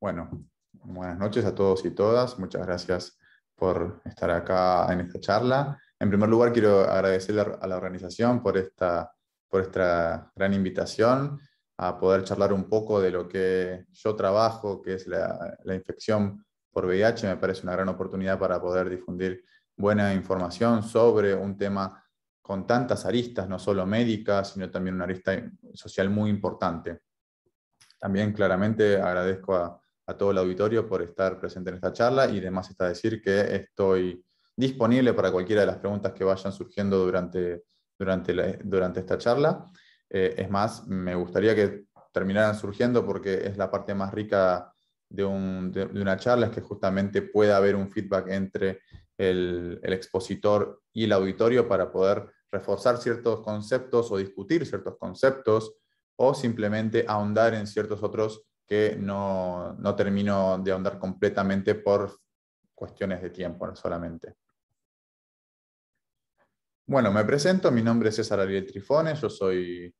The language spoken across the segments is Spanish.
Bueno, buenas noches a todos y todas. Muchas gracias por estar acá en esta charla. En primer lugar, quiero agradecerle a la organización por esta, por esta gran invitación a poder charlar un poco de lo que yo trabajo, que es la, la infección por VIH. Me parece una gran oportunidad para poder difundir buena información sobre un tema con tantas aristas, no solo médicas, sino también una arista social muy importante. También claramente agradezco a, a todo el auditorio por estar presente en esta charla y además está decir que estoy disponible para cualquiera de las preguntas que vayan surgiendo durante, durante, durante esta charla. Eh, es más, me gustaría que terminaran surgiendo porque es la parte más rica de, una charla, es que justamente pueda haber un feedback entre el, el, expositor y el auditorio para poder reforzar ciertos conceptos o discutir ciertos conceptos o simplemente ahondar en ciertos otros que no, termino de ahondar completamente por cuestiones de tiempo solamente. Bueno, me presento, mi nombre es César Ariel Trifones, yo soy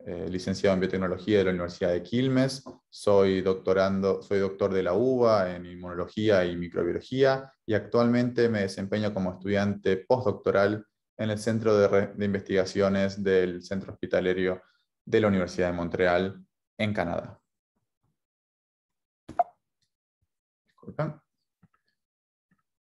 eh, licenciado en biotecnología de la Universidad de Quilmes, soy, doctorando, soy doctor de la UBA en inmunología y microbiología y actualmente me desempeño como estudiante postdoctoral en el Centro de Investigaciones del Centro Hospitalario de la Universidad de Montreal en Canadá.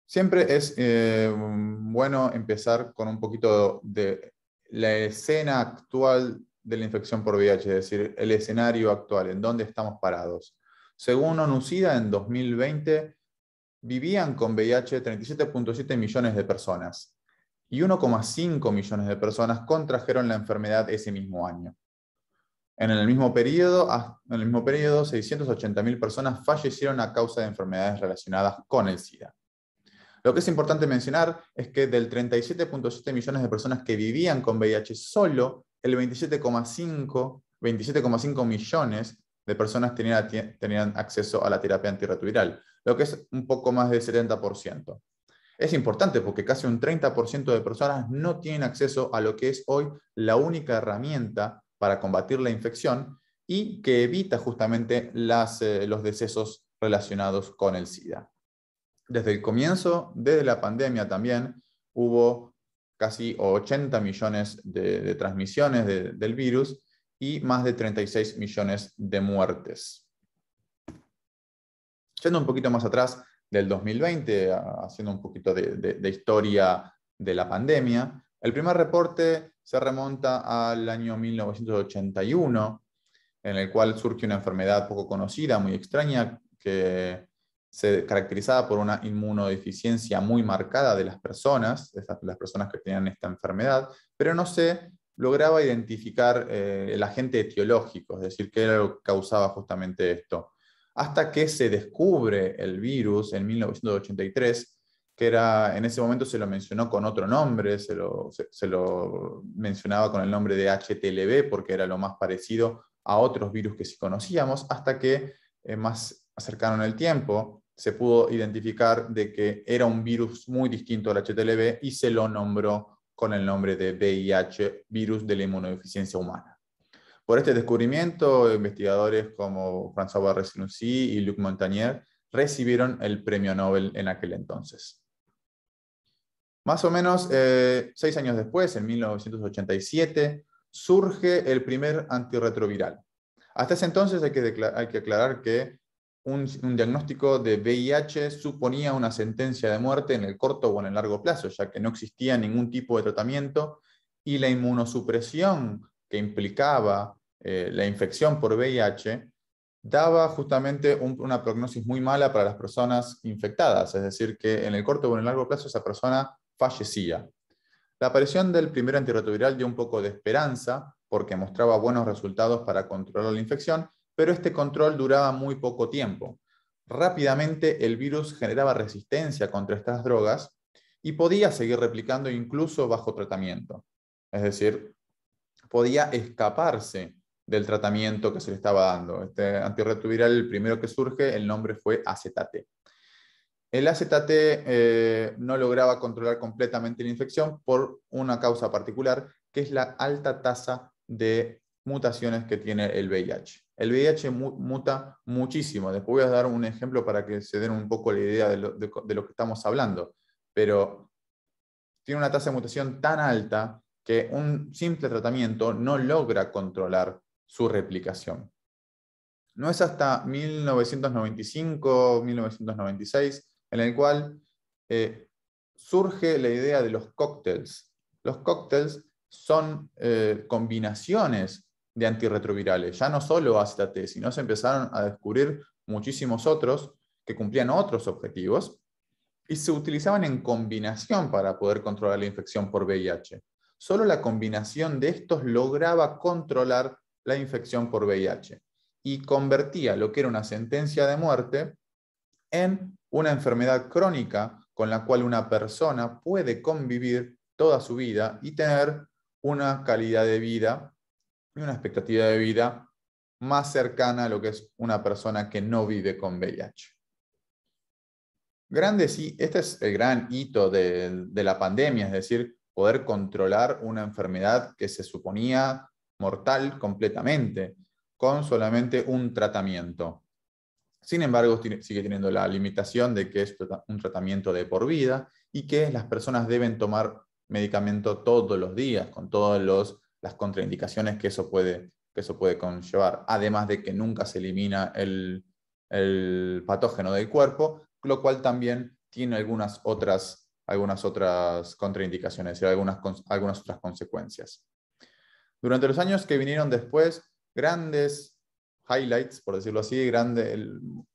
Siempre es eh, bueno empezar con un poquito de la escena actual de la infección por VIH, es decir, el escenario actual, en dónde estamos parados. Según ONUCIDA, en 2020 vivían con VIH 37.7 millones de personas y 1,5 millones de personas contrajeron la enfermedad ese mismo año. En el mismo periodo, ah, en el mismo periodo 680.000 personas fallecieron a causa de enfermedades relacionadas con el SIDA. Lo que es importante mencionar es que del 37.7 millones de personas que vivían con VIH, solo el 27,5 millones de personas tenían, tenían, acceso a la terapia antirretroviral, lo que es un poco más del 70%. Es importante porque casi un 30% de personas no tienen acceso a lo que es hoy la única herramienta para combatir la infección y que evita justamente eh, los decesos relacionados con el SIDA. Desde el comienzo desde la pandemia también hubo casi 80 millones de, transmisiones del virus y más de 36 millones de muertes. Yendo un poquito más atrás del 2020, haciendo un poquito de historia de la pandemia, el primer reporte se remonta al año 1981, en el cual surge una enfermedad poco conocida, muy extraña, que se caracterizaba por una inmunodeficiencia muy marcada de las personas, de las personas que tenían esta enfermedad, pero no se lograba identificar eh, el agente etiológico, es decir, qué era lo que causaba justamente esto. Hasta que se descubre el virus en 1983 que en ese momento se lo mencionó con otro nombre, se lo, mencionaba con el nombre de HTLV porque era lo más parecido a otros virus que sí conocíamos, hasta que eh, más cercano el tiempo se pudo identificar de que era un virus muy distinto al HTLV y se lo nombró con el nombre de VIH, virus de la inmunodeficiencia humana. Por este descubrimiento, investigadores como François Barres-Lucy y Luc Montagnier recibieron el premio Nobel en aquel entonces. Más o menos eh, seis años después, en 1987, surge el primer antirretroviral. Hasta ese entonces hay que, aclarar que un, diagnóstico de VIH suponía una sentencia de muerte en el corto o en el largo plazo, ya que no existía ningún tipo de tratamiento y la inmunosupresión que implicaba eh, la infección por VIH daba justamente una prognosis muy mala para las personas infectadas, es decir, que en el corto o en el largo plazo esa persona fallecía. La aparición del primer antirretroviral dio un poco de esperanza porque mostraba buenos resultados para controlar la infección, pero este control duraba muy poco tiempo. Rápidamente el virus generaba resistencia contra estas drogas y podía seguir replicando incluso bajo tratamiento. Es decir, podía escaparse del tratamiento que se le estaba dando. Este antirretroviral, el primero que surge, el nombre fue acetate. El AZT eh, no lograba controlar completamente la infección por una causa particular, que es la alta tasa de mutaciones que tiene el VIH. El VIH muta muchísimo. Después voy a dar un ejemplo para que se den un poco la idea de lo que estamos hablando. Pero tiene una tasa de mutación tan alta que un simple tratamiento no logra controlar su replicación. No es hasta 1995, 1996 en el cual eh, surge la idea de los cócteles. Los cócteles son eh, combinaciones de antirretrovirales, ya no solo AZT, sino se empezaron a descubrir muchísimos otros que cumplían otros objetivos y se utilizaban en combinación para poder controlar la infección por VIH. Solo la combinación de estos lograba controlar la infección por VIH y convertía lo que era una sentencia de muerte en una enfermedad crónica con la cual una persona puede convivir toda su vida y tener una calidad de vida y una expectativa de vida más cercana a lo que es una persona que no vive con VIH. Grande, sí, este es el gran hito de la pandemia, es decir, poder controlar una enfermedad que se suponía mortal completamente, con solamente un tratamiento. Sin embargo, sigue teniendo la limitación de que es un tratamiento de por vida y que las personas deben tomar medicamento todos los días, con todas las contraindicaciones que eso, puede, que eso puede conllevar. Además de que nunca se elimina el, patógeno del cuerpo, lo cual también tiene algunas otras, algunas otras contraindicaciones y algunas, algunas otras consecuencias. Durante los años que vinieron después, grandes highlights, por decirlo así, grandes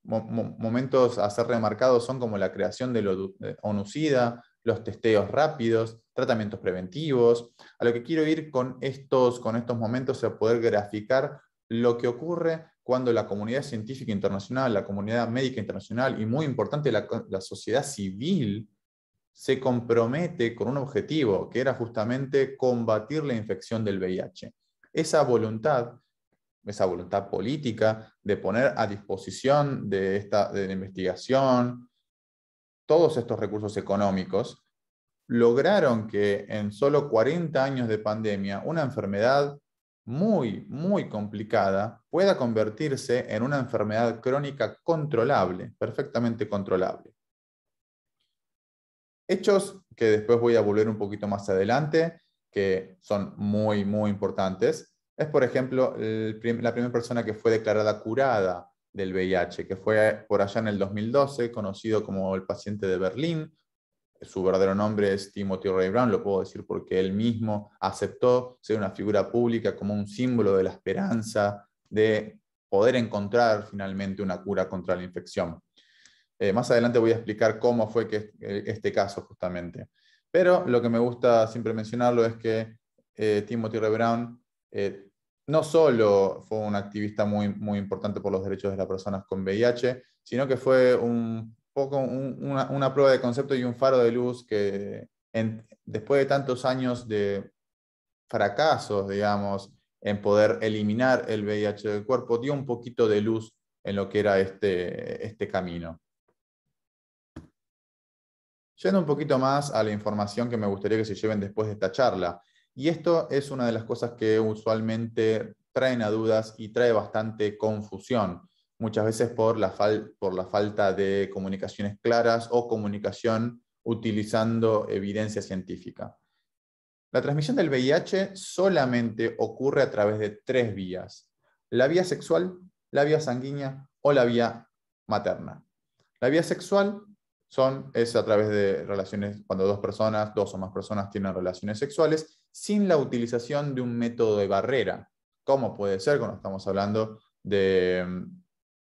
momentos a ser remarcados son como la creación de la onucida, los testeos rápidos, tratamientos preventivos. A lo que quiero ir con estos, con estos momentos es poder graficar lo que ocurre cuando la comunidad científica internacional, la comunidad médica internacional y muy importante la sociedad civil se compromete con un objetivo que era justamente combatir la infección del VIH. Esa voluntad esa voluntad política de poner a disposición de, esta, de la investigación todos estos recursos económicos, lograron que en solo 40 años de pandemia una enfermedad muy, muy complicada pueda convertirse en una enfermedad crónica controlable, perfectamente controlable. Hechos que después voy a volver un poquito más adelante, que son muy, muy importantes, es, por ejemplo, la primera persona que fue declarada curada del VIH, que fue por allá en el 2012, conocido como el paciente de Berlín. Su verdadero nombre es Timothy Ray Brown, lo puedo decir porque él mismo aceptó ser una figura pública como un símbolo de la esperanza de poder encontrar finalmente una cura contra la infección. Eh, más adelante voy a explicar cómo fue que eh, este caso justamente. Pero lo que me gusta siempre mencionarlo es que eh, Timothy Ray Brown no solo fue un activista muy, muy importante por los derechos de las personas con VIH, sino que fue una, prueba de concepto y un faro de luz que después de tantos años de fracasos, digamos, en poder eliminar el VIH del cuerpo, dio un poquito de luz en lo que era este, este camino. Yendo un poquito más a la información que me gustaría que se lleven después de esta charla. Y esto es una de las cosas que usualmente traen a dudas y trae bastante confusión, muchas veces por la, por la falta de comunicaciones claras o comunicación utilizando evidencia científica. La transmisión del VIH solamente ocurre a través de tres vías, la vía sexual, la vía sanguínea o la vía materna. La vía sexual son, es a través de relaciones, cuando dos personas, dos o más personas tienen relaciones sexuales, sin la utilización de un método de barrera, como puede ser cuando estamos hablando de,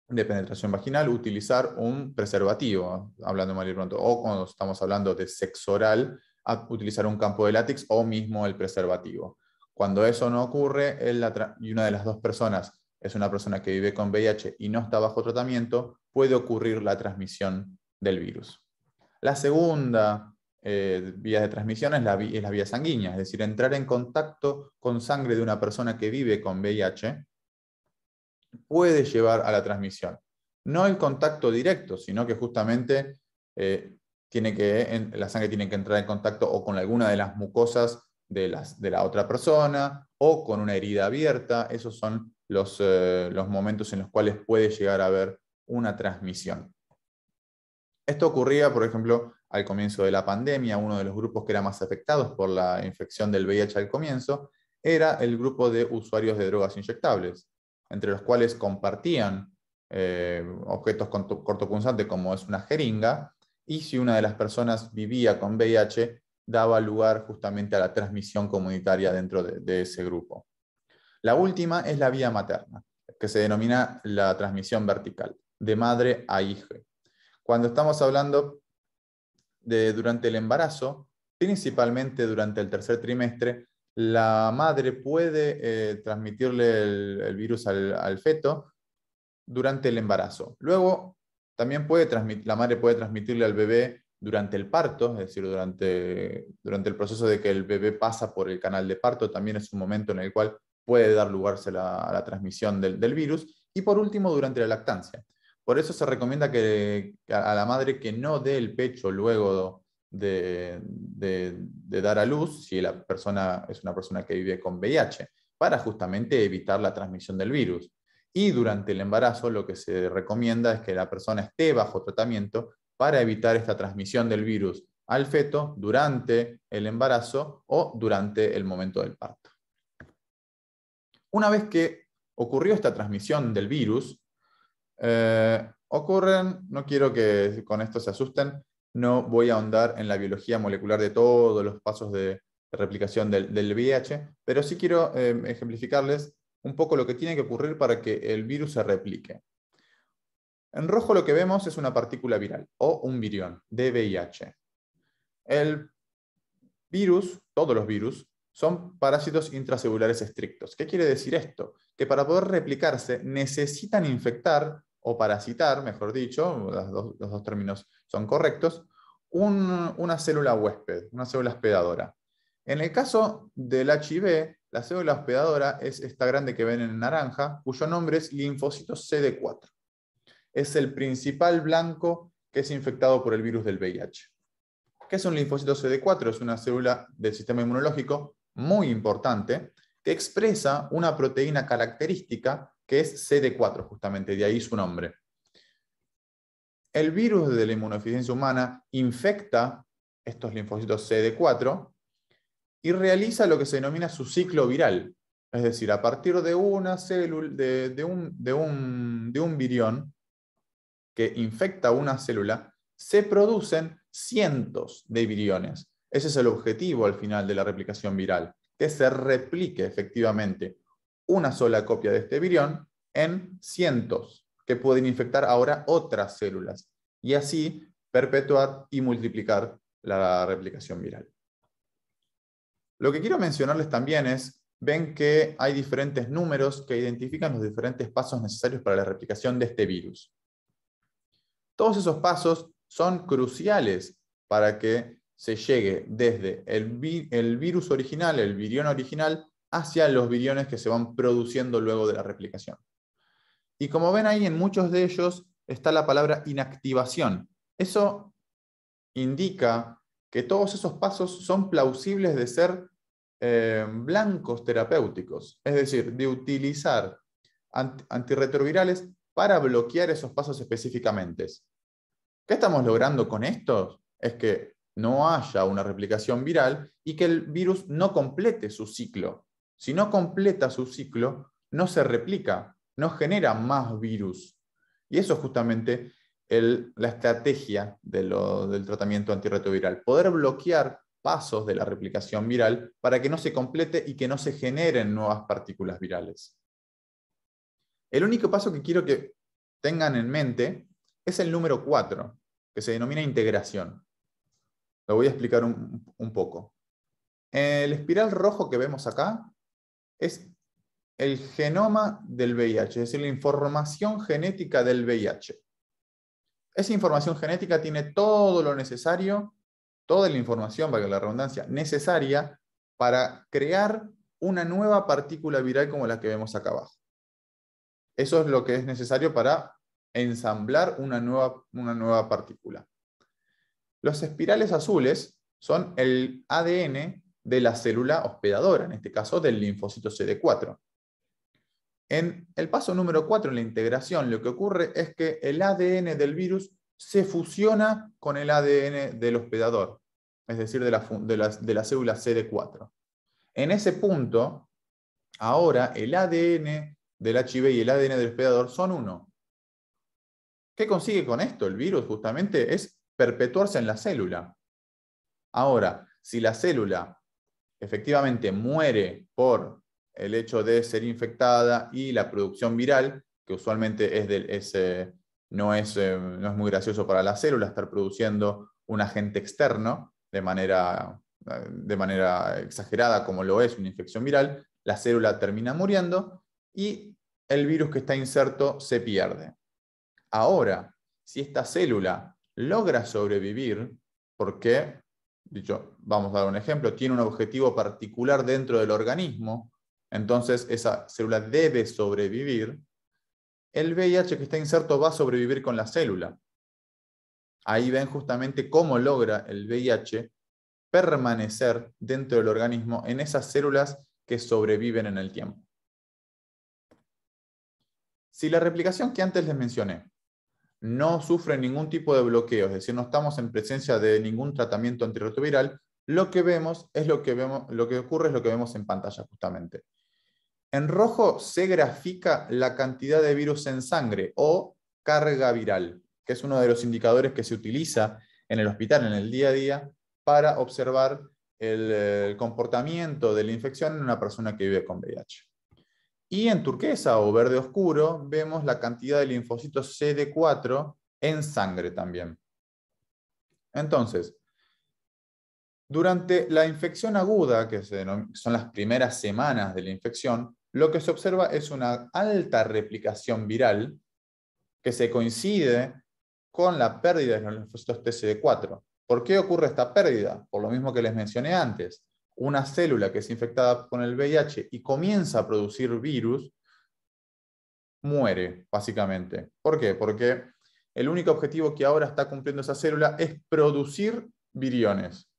mm, penetración vaginal, utilizar un preservativo, hablando mal pronto, o cuando estamos hablando de sexo oral, utilizar un campo de látex o mismo el preservativo. Cuando eso no ocurre y una de las dos personas es una persona que vive con VIH y no está bajo tratamiento, puede ocurrir la transmisión del virus. La segunda eh, vías de transmisión es la, vía sanguínea, es decir, entrar en contacto con sangre de una persona que vive con VIH puede llevar a la transmisión. No el contacto directo, sino que justamente eh, tiene que, la sangre tiene que entrar en contacto o con alguna de las mucosas de, la otra persona o con una herida abierta. Esos son los eh, momentos en los cuales puede llegar a haber una transmisión. Esto ocurría, por ejemplo, al comienzo de la pandemia, uno de los grupos que era más afectados por la infección del VIH al comienzo era el grupo de usuarios de drogas inyectables, entre los cuales compartían eh, objetos cortopunzantes como es una jeringa, y si una de las personas vivía con VIH, daba lugar justamente a la transmisión comunitaria dentro de, de ese grupo. La última es la vía materna, que se denomina la transmisión vertical, de madre a hijo. Cuando estamos hablando de durante el embarazo, principalmente durante el tercer trimestre, la madre puede eh, transmitirle el, virus al, feto durante el embarazo. Luego, también puede la madre puede transmitirle al bebé durante el parto, es decir, durante, durante el proceso de que el bebé pasa por el canal de parto, también es un momento en el cual puede dar lugar a la, transmisión del virus. Y por último, durante la lactancia. Por eso se recomienda que, a la madre que no dé el pecho luego de, de dar a luz, si la persona es una persona que vive con VIH, para justamente evitar la transmisión del virus. Y durante el embarazo lo que se recomienda es que la persona esté bajo tratamiento para evitar esta transmisión del virus al feto durante el embarazo o durante el momento del parto. Una vez que ocurrió esta transmisión del virus, eh, ocurren, no quiero que con esto se asusten, no voy a ahondar en la biología molecular de todos los pasos de, replicación del, VIH, pero sí quiero em, ejemplificarles un poco lo que tiene que ocurrir para que el virus se replique. En rojo lo que vemos es una partícula viral o un virión de VIH. El virus, todos los virus, son parásitos intracelulares estrictos. ¿Qué quiere decir esto? que para poder replicarse necesitan infectar o parasitar, mejor dicho, los dos, términos son correctos, una célula huésped, una célula hospedadora. En el caso del HIV, la célula hospedadora es esta grande que ven en naranja, cuyo nombre es linfocito CD4. Es el principal blanco que es infectado por el virus del VIH. ¿Qué es un linfocito CD4? Es una célula del sistema inmunológico muy importante que expresa una proteína característica que es CD4, justamente, de ahí su nombre. El virus de la inmunodeficiencia humana infecta estos linfocitos CD4 y realiza lo que se denomina su ciclo viral. Es decir, a partir de una célula, de, un, de un virión que infecta una célula, se producen cientos de viriones. Ese es el objetivo al final de la replicación viral, que se replique efectivamente una sola copia de este virión en cientos, que pueden infectar ahora otras células, y así perpetuar y multiplicar la replicación viral. Lo que quiero mencionarles también es, ven que hay diferentes números que identifican los diferentes pasos necesarios para la replicación de este virus. Todos esos pasos son cruciales para que se llegue desde el, virus original, el virión original, hacia los viriones que se van produciendo luego de la replicación. Y como ven ahí, en muchos de ellos está la palabra inactivación. Eso indica que todos esos pasos son plausibles de ser eh, blancos terapéuticos, es decir, de utilizar antirretrovirales para bloquear esos pasos específicamente. ¿Qué estamos logrando con esto? Es que no haya una replicación viral y que el virus no complete su ciclo. Si no completa su ciclo, no se replica, no genera más virus. Y eso es justamente la estrategia del tratamiento antirretroviral, poder bloquear pasos de la replicación viral para que no se complete y que no se generen nuevas partículas virales. El único paso que quiero que tengan en mente es el número 4, que se denomina integración. Lo voy a explicar un, poco. El espiral rojo que vemos acá es el genoma del VIH, es decir, la información genética del VIH. Esa información genética tiene todo lo necesario, toda la información, para la redundancia, necesaria para crear una nueva partícula viral como la que vemos acá abajo. Eso es lo que es necesario para ensamblar una nueva, una nueva partícula. Los espirales azules son el ADN de la célula hospedadora, en este caso del linfocito CD4. En el paso número 4, en la integración, lo que ocurre es que el ADN del virus se fusiona con el ADN del hospedador, es decir, de la, célula CD4. En ese punto, ahora el ADN del HIV y el ADN del hospedador son uno. ¿Qué consigue con esto el virus? Justamente es perpetuarse en la célula. Ahora, si la célula efectivamente muere por el hecho de ser infectada y la producción viral, que usualmente es, eh, eh, no, es muy gracioso para la célula estar produciendo un agente externo de manera, eh, de manera exagerada como lo es una infección viral, la célula termina muriendo y el virus que está inserto se pierde. Ahora, si esta célula logra sobrevivir porque, dicho, vamos a dar un ejemplo, tiene un objetivo particular dentro del organismo, entonces esa célula debe sobrevivir, el VIH que está inserto va a sobrevivir con la célula. Ahí ven justamente cómo logra el VIH permanecer dentro del organismo en esas células que sobreviven en el tiempo. Si la replicación que antes les mencioné no sufre ningún tipo de bloqueo, es decir, no estamos en presencia de ningún tratamiento antirretroviral, lo que vemos es lo que vemos, lo que ocurre es lo que vemos en pantalla justamente. En rojo se grafica la cantidad de virus en sangre o carga viral, que es uno de los indicadores que se utiliza en el hospital en el día a día para observar el eh, comportamiento de la infección en una persona que vive con VIH. Y en turquesa o verde oscuro vemos la cantidad de linfocitos CD4 en sangre también. Entonces, durante la infección aguda, que son las primeras semanas de la infección, lo que se observa es una alta replicación viral que se coincide con la pérdida de los linfocitos TCD4. ¿Por qué ocurre esta pérdida? Por lo mismo que les mencioné antes una célula que es infectada con el VIH y comienza a producir virus, muere, básicamente. ¿Por qué? Porque el único objetivo que ahora está cumpliendo esa célula es producir viriones.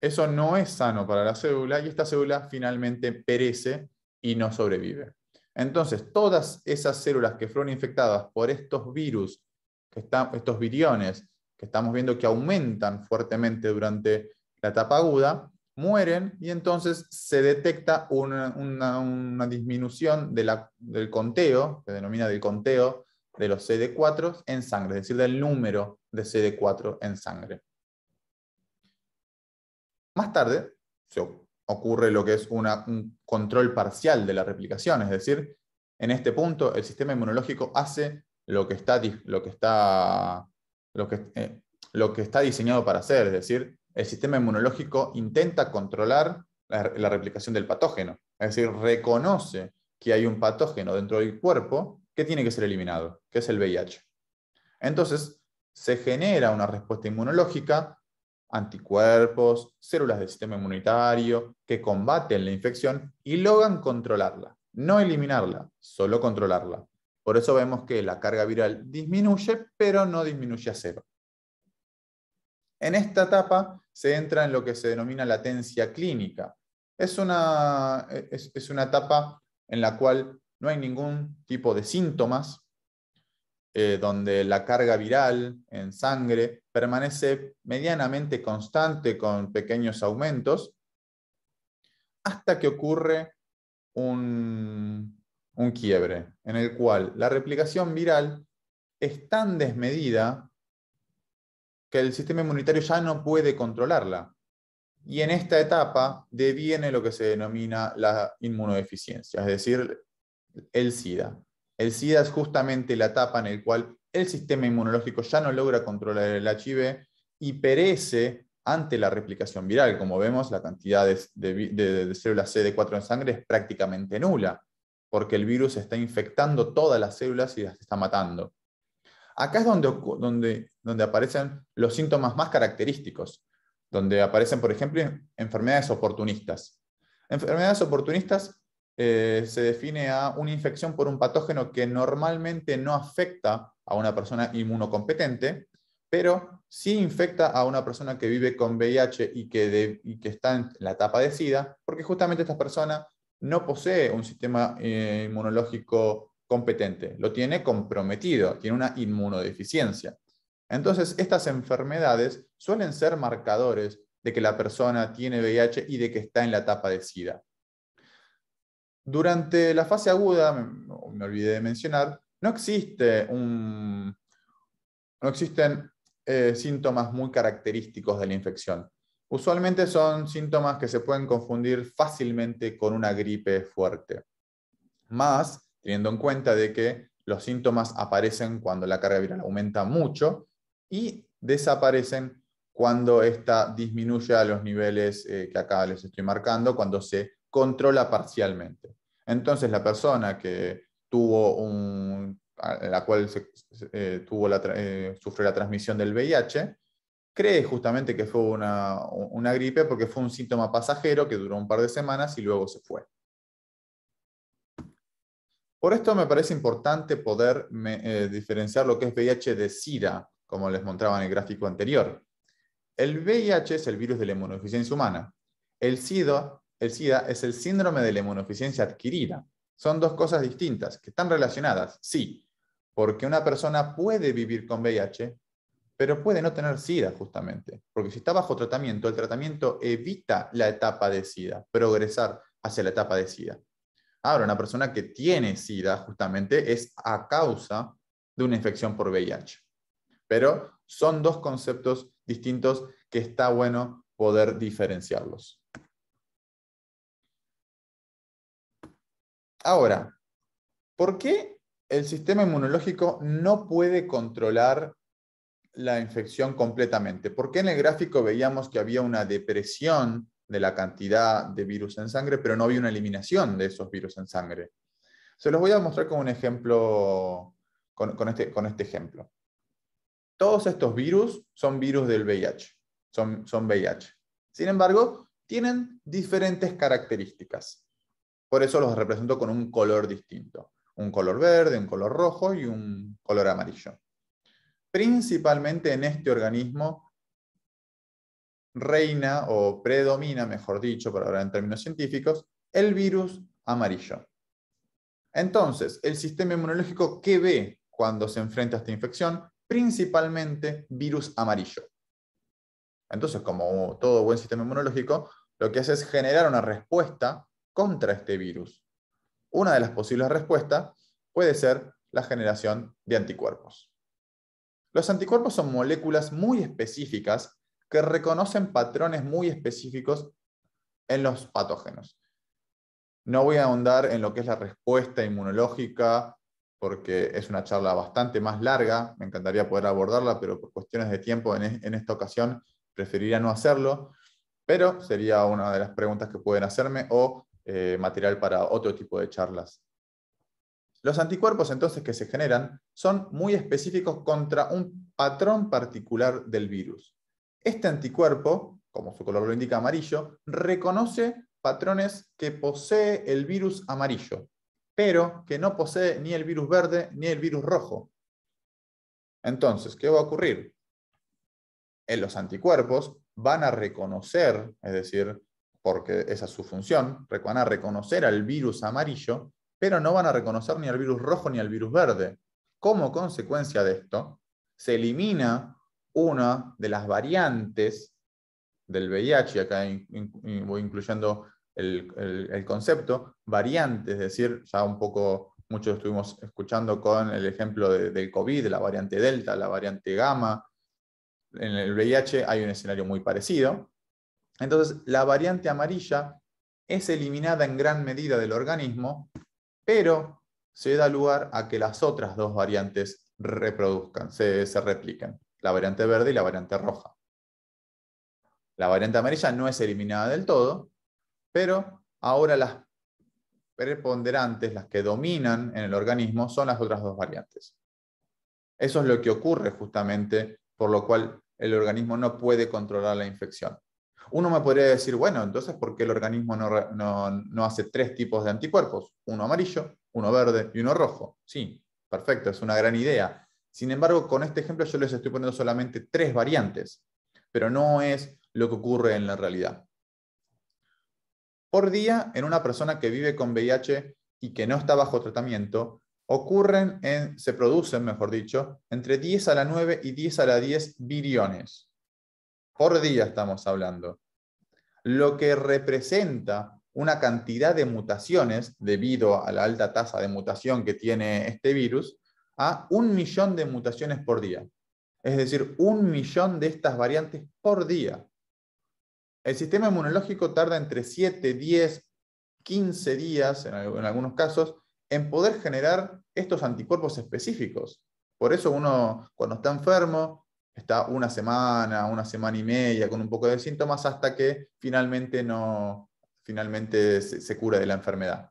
Eso no es sano para la célula y esta célula finalmente perece y no sobrevive. Entonces, todas esas células que fueron infectadas por estos virus, que estos viriones que estamos viendo que aumentan fuertemente durante la etapa aguda, mueren y entonces se detecta una, disminución de la, del conteo, se denomina del conteo de los CD4 en sangre, es decir, del número de CD4 en sangre. Más tarde se ocurre lo que es un control parcial de la replicación, es decir, en este punto el sistema inmunológico hace lo que está, lo que está, lo que, eh, lo que está diseñado para hacer, es decir, el sistema inmunológico intenta controlar la, replicación del patógeno. Es decir, reconoce que hay un patógeno dentro del cuerpo que tiene que ser eliminado, que es el VIH. Entonces, se genera una respuesta inmunológica, anticuerpos, células del sistema inmunitario que combaten la infección y logran controlarla, no eliminarla, solo controlarla. Por eso vemos que la carga viral disminuye, pero no disminuye a cero. En esta etapa se entra en lo que se denomina latencia clínica. Es una, etapa en la cual no hay ningún tipo de síntomas, eh, donde la carga viral en sangre permanece medianamente constante con pequeños aumentos, hasta que ocurre un quiebre, en el cual la replicación viral es tan desmedida que el sistema inmunitario ya no puede controlarla. Y en esta etapa deviene lo que se denomina la inmunodeficiencia, es decir, el SIDA. El SIDA es justamente la etapa en la cual el sistema inmunológico ya no logra controlar el HIV y perece ante la replicación viral. Como vemos, la cantidad de, células CD4 en sangre es prácticamente nula, porque el virus está infectando todas las células y las está matando. Acá es donde, donde, aparecen los síntomas más característicos, donde aparecen, por ejemplo, enfermedades oportunistas. Enfermedades oportunistas eh, se define a una infección por un patógeno que normalmente no afecta a una persona inmunocompetente, pero sí infecta a una persona que vive con VIH y que, que está en la etapa de SIDA, porque justamente esta persona no posee un sistema eh, inmunológico competente, lo tiene comprometido, tiene una inmunodeficiencia. Entonces, estas enfermedades suelen ser marcadores de que la persona tiene VIH y de que está en la etapa de SIDA. Durante la fase aguda, me, olvidé de mencionar, no, existe un, no existen eh, síntomas muy característicos de la infección. Usualmente son síntomas que se pueden confundir fácilmente con una gripe fuerte. Más, teniendo en cuenta de que los síntomas aparecen cuando la carga viral aumenta mucho y desaparecen cuando esta disminuye a los niveles eh, que acá les estoy marcando, cuando se controla parcialmente. Entonces, la persona que tuvo un, la cual eh, tuvo la, eh, sufrió la transmisión del VIH, cree justamente que fue una gripe porque fue un síntoma pasajero que duró un par de semanas y luego se fue. Por esto me parece importante poder eh, diferenciar lo que es VIH de SIDA, como les mostraba en el gráfico anterior. El VIH es el virus de la inmunodeficiencia humana. El SIDA, el SIDA es el síndrome de la inmunodeficiencia adquirida. Son dos cosas distintas, que están relacionadas, sí, porque una persona puede vivir con VIH, pero puede no tener SIDA justamente, porque si está bajo tratamiento, el tratamiento evita la etapa de SIDA, progresar hacia la etapa de SIDA. Ahora, una persona que tiene SIDA justamente es a causa de una infección por VIH. Pero son dos conceptos distintos que está bueno poder diferenciarlos. Ahora, ¿por qué el sistema inmunológico no puede controlar la infección completamente? ¿Por qué en el gráfico veíamos que había una depresión de la cantidad de virus en sangre, pero no había una eliminación de esos virus en sangre. Se los voy a mostrar con un ejemplo, con, este, con este, ejemplo. Todos estos virus son virus del VIH, son, son VIH. Sin embargo, tienen diferentes características. Por eso los represento con un color distinto. Un color verde, un color rojo y un color amarillo. Principalmente en este organismo reina o predomina, mejor dicho, para hablar en términos científicos, el virus amarillo. Entonces, el sistema inmunológico, ¿qué ve cuando se enfrenta a esta infección? Principalmente virus amarillo. Entonces, como todo buen sistema inmunológico, lo que hace es generar una respuesta contra este virus. Una de las posibles respuestas puede ser la generación de anticuerpos. Los anticuerpos son moléculas muy específicas que reconocen patrones muy específicos en los patógenos. No voy a ahondar en lo que es la respuesta inmunológica, porque es una charla bastante más larga, me encantaría poder abordarla, pero por cuestiones de tiempo en, esta ocasión preferiría no hacerlo, pero sería una de las preguntas que pueden hacerme o eh, material para otro tipo de charlas. Los anticuerpos entonces que se generan son muy específicos contra un patrón particular del virus. Este anticuerpo, como su color lo indica amarillo, reconoce patrones que posee el virus amarillo, pero que no posee ni el virus verde ni el virus rojo. Entonces, ¿qué va a ocurrir? En los anticuerpos van a reconocer, es decir, porque esa es su función, van a reconocer al virus amarillo, pero no van a reconocer ni al virus rojo ni al virus verde. Como consecuencia de esto, se elimina una de las variantes del VIH, acá voy incluyendo el, concepto, variante, es decir, ya un poco, muchos estuvimos escuchando con el ejemplo de, del COVID, la variante Delta, la variante Gamma. En el VIH hay un escenario muy parecido. Entonces, la variante amarilla es eliminada en gran medida del organismo, pero se da lugar a que las otras dos variantes reproduzcan, se, se repliquen la variante verde y la variante roja. La variante amarilla no es eliminada del todo, pero ahora las preponderantes, las que dominan en el organismo, son las otras dos variantes. Eso es lo que ocurre justamente, por lo cual el organismo no puede controlar la infección. Uno me podría decir, bueno, entonces, ¿por qué el organismo no, no hace tres tipos de anticuerpos? Uno amarillo, uno verde y uno rojo. Sí, perfecto, es una gran idea sin embargo, con este ejemplo yo les estoy poniendo solamente tres variantes, pero no es lo que ocurre en la realidad. Por día, en una persona que vive con VIH y que no está bajo tratamiento, ocurren, se producen, mejor dicho, entre 10 a la 9 y 10 a la 10 viriones. Por día estamos hablando. Lo que representa una cantidad de mutaciones, debido a la alta tasa de mutación que tiene este virus, a un millón de mutaciones por día. Es decir, un millón de estas variantes por día. El sistema inmunológico tarda entre 7, 10, 15 días, en, algunos casos, en poder generar estos anticuerpos específicos. Por eso uno, cuando está enfermo, está una semana, una semana y media con un poco de síntomas hasta que finalmente, no, finalmente se cura de la enfermedad.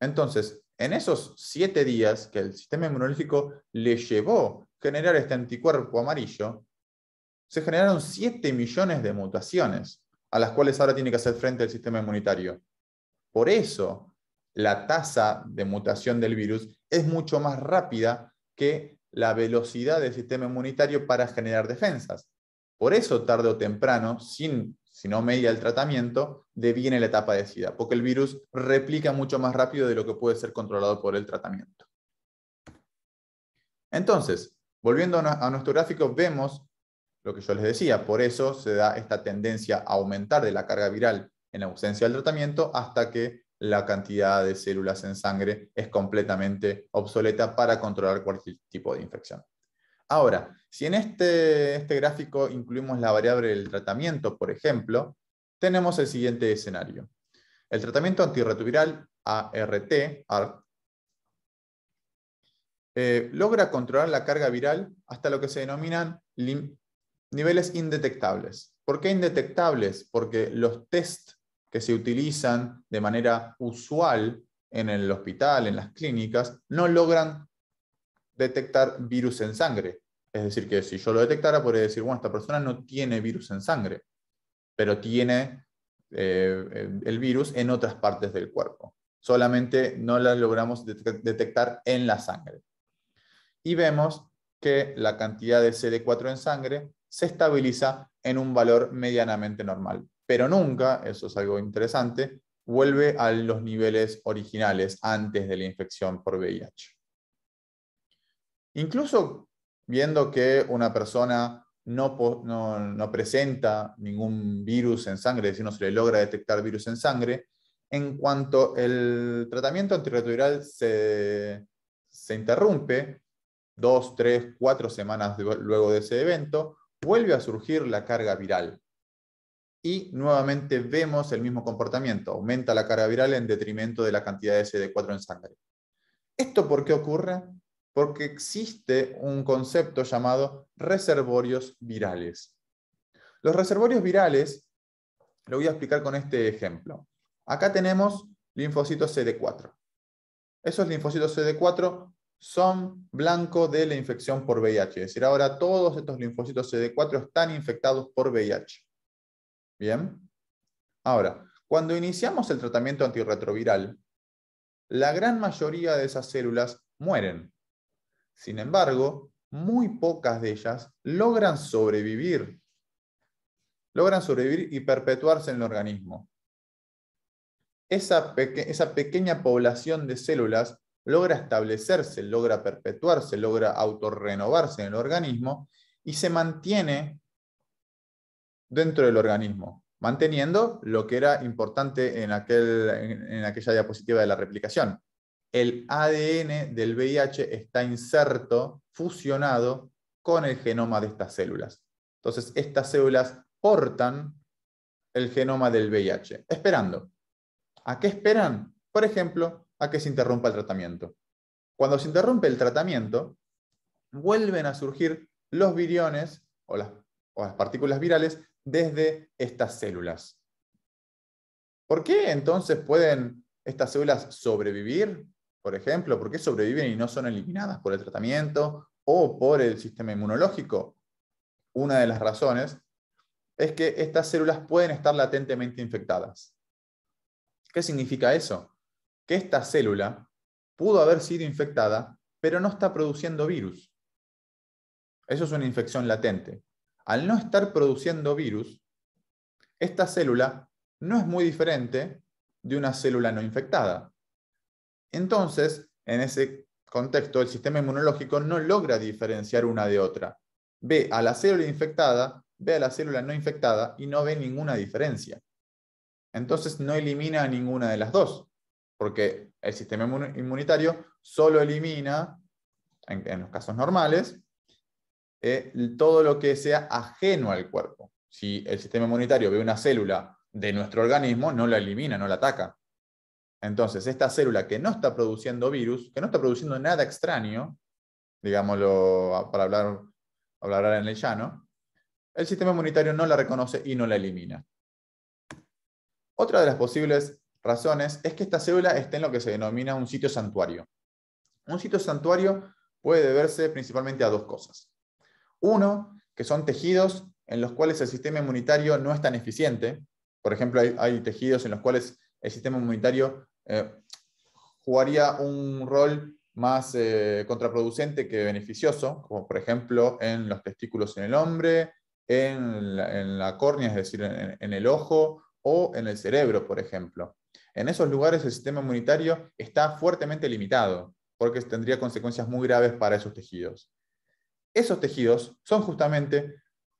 Entonces, en esos siete días que el sistema inmunológico le llevó generar este anticuerpo amarillo, se generaron siete millones de mutaciones a las cuales ahora tiene que hacer frente el sistema inmunitario. Por eso, la tasa de mutación del virus es mucho más rápida que la velocidad del sistema inmunitario para generar defensas. Por eso, tarde o temprano, sin si no media el tratamiento, deviene la etapa de SIDA, porque el virus replica mucho más rápido de lo que puede ser controlado por el tratamiento. Entonces, volviendo a nuestro gráfico, vemos lo que yo les decía, por eso se da esta tendencia a aumentar de la carga viral en ausencia del tratamiento hasta que la cantidad de células en sangre es completamente obsoleta para controlar cualquier tipo de infección. Ahora, si en este, este, gráfico incluimos la variable del tratamiento, por ejemplo, tenemos el siguiente escenario. El tratamiento antirretroviral ART, eh, logra controlar la carga viral hasta lo que se denominan niveles indetectables. ¿Por qué indetectables? Porque los test que se utilizan de manera usual en el hospital, en las clínicas, no logran detectar virus en sangre. Es decir, que si yo lo detectara, podría decir, bueno, esta persona no tiene virus en sangre, pero tiene eh, el virus en otras partes del cuerpo. Solamente no la logramos detectar en la sangre. Y vemos que la cantidad de CD4 en sangre se estabiliza en un valor medianamente normal, pero nunca, eso es algo interesante, vuelve a los niveles originales antes de la infección por VIH. Incluso viendo que una persona no, presenta ningún virus en sangre, es decir, no se le logra detectar virus en sangre, en cuanto el tratamiento antirretroviral se, interrumpe, dos, tres, cuatro semanas luego de ese evento, vuelve a surgir la carga viral. Y nuevamente vemos el mismo comportamiento, aumenta la carga viral en detrimento de la cantidad de CD4 en sangre. ¿Esto por qué ocurre? porque existe un concepto llamado reservorios virales. Los reservorios virales, lo voy a explicar con este ejemplo. Acá tenemos linfocitos CD4. Esos linfocitos CD4 son blanco de la infección por VIH. Es decir, ahora todos estos linfocitos CD4 están infectados por VIH. Bien. Ahora, cuando iniciamos el tratamiento antirretroviral, la gran mayoría de esas células mueren. Sin embargo, muy pocas de ellas logran sobrevivir. Logran sobrevivir y perpetuarse en el organismo. Esa, pequeña población de células logra establecerse, logra perpetuarse, logra autorrenovarse en el organismo y se mantiene dentro del organismo, manteniendo lo que era importante en aquella diapositiva de la replicación, el ADN del VIH está inserto, fusionado con el genoma de estas células. Entonces, estas células portan el genoma del VIH, esperando. ¿A qué esperan? Por ejemplo, a que se interrumpa el tratamiento. Cuando se interrumpe el tratamiento, vuelven a surgir los viriones o las, partículas virales desde estas células. ¿Por qué entonces pueden estas células sobrevivir? por ejemplo, por qué sobreviven y no son eliminadas por el tratamiento o por el sistema inmunológico. Una de las razones es que estas células pueden estar latentemente infectadas. ¿Qué significa eso? Que esta célula pudo haber sido infectada, pero no está produciendo virus. Eso es una infección latente. Al no estar produciendo virus, esta célula no es muy diferente de una célula no infectada. Entonces, en ese contexto, el sistema inmunológico no logra diferenciar una de otra. Ve a la célula infectada, ve a la célula no infectada y no ve ninguna diferencia. Entonces, no elimina a ninguna de las dos, porque el sistema inmunitario solo elimina, en, los casos normales, eh, todo lo que sea ajeno al cuerpo. Si el sistema inmunitario ve una célula de nuestro organismo, no la elimina, no la ataca. Entonces, esta célula que no está produciendo virus, que no está produciendo nada extraño, digámoslo ah, para hablar, hablar en el llano, el sistema inmunitario no la reconoce y no la elimina. Otra de las posibles razones es que esta célula esté en lo que se denomina un sitio santuario. Un sitio santuario puede deberse principalmente a dos cosas. Uno, que son tejidos en los cuales el sistema inmunitario no es tan eficiente. Por ejemplo, hay tejidos en los cuales el sistema inmunitario eh, jugaría un rol más eh, contraproducente que beneficioso, como por ejemplo en los testículos en el hombre, en la, córnea, es decir, en, en el ojo o en el cerebro, por ejemplo. En esos lugares el sistema inmunitario está fuertemente limitado, porque tendría consecuencias muy graves para esos tejidos. Esos tejidos son justamente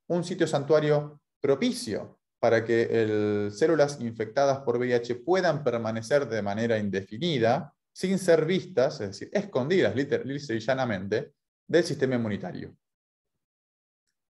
un sitio santuario propicio para que células infectadas por VIH puedan permanecer de manera indefinida, sin ser vistas, es decir, escondidas literalmente y llanamente, del sistema inmunitario.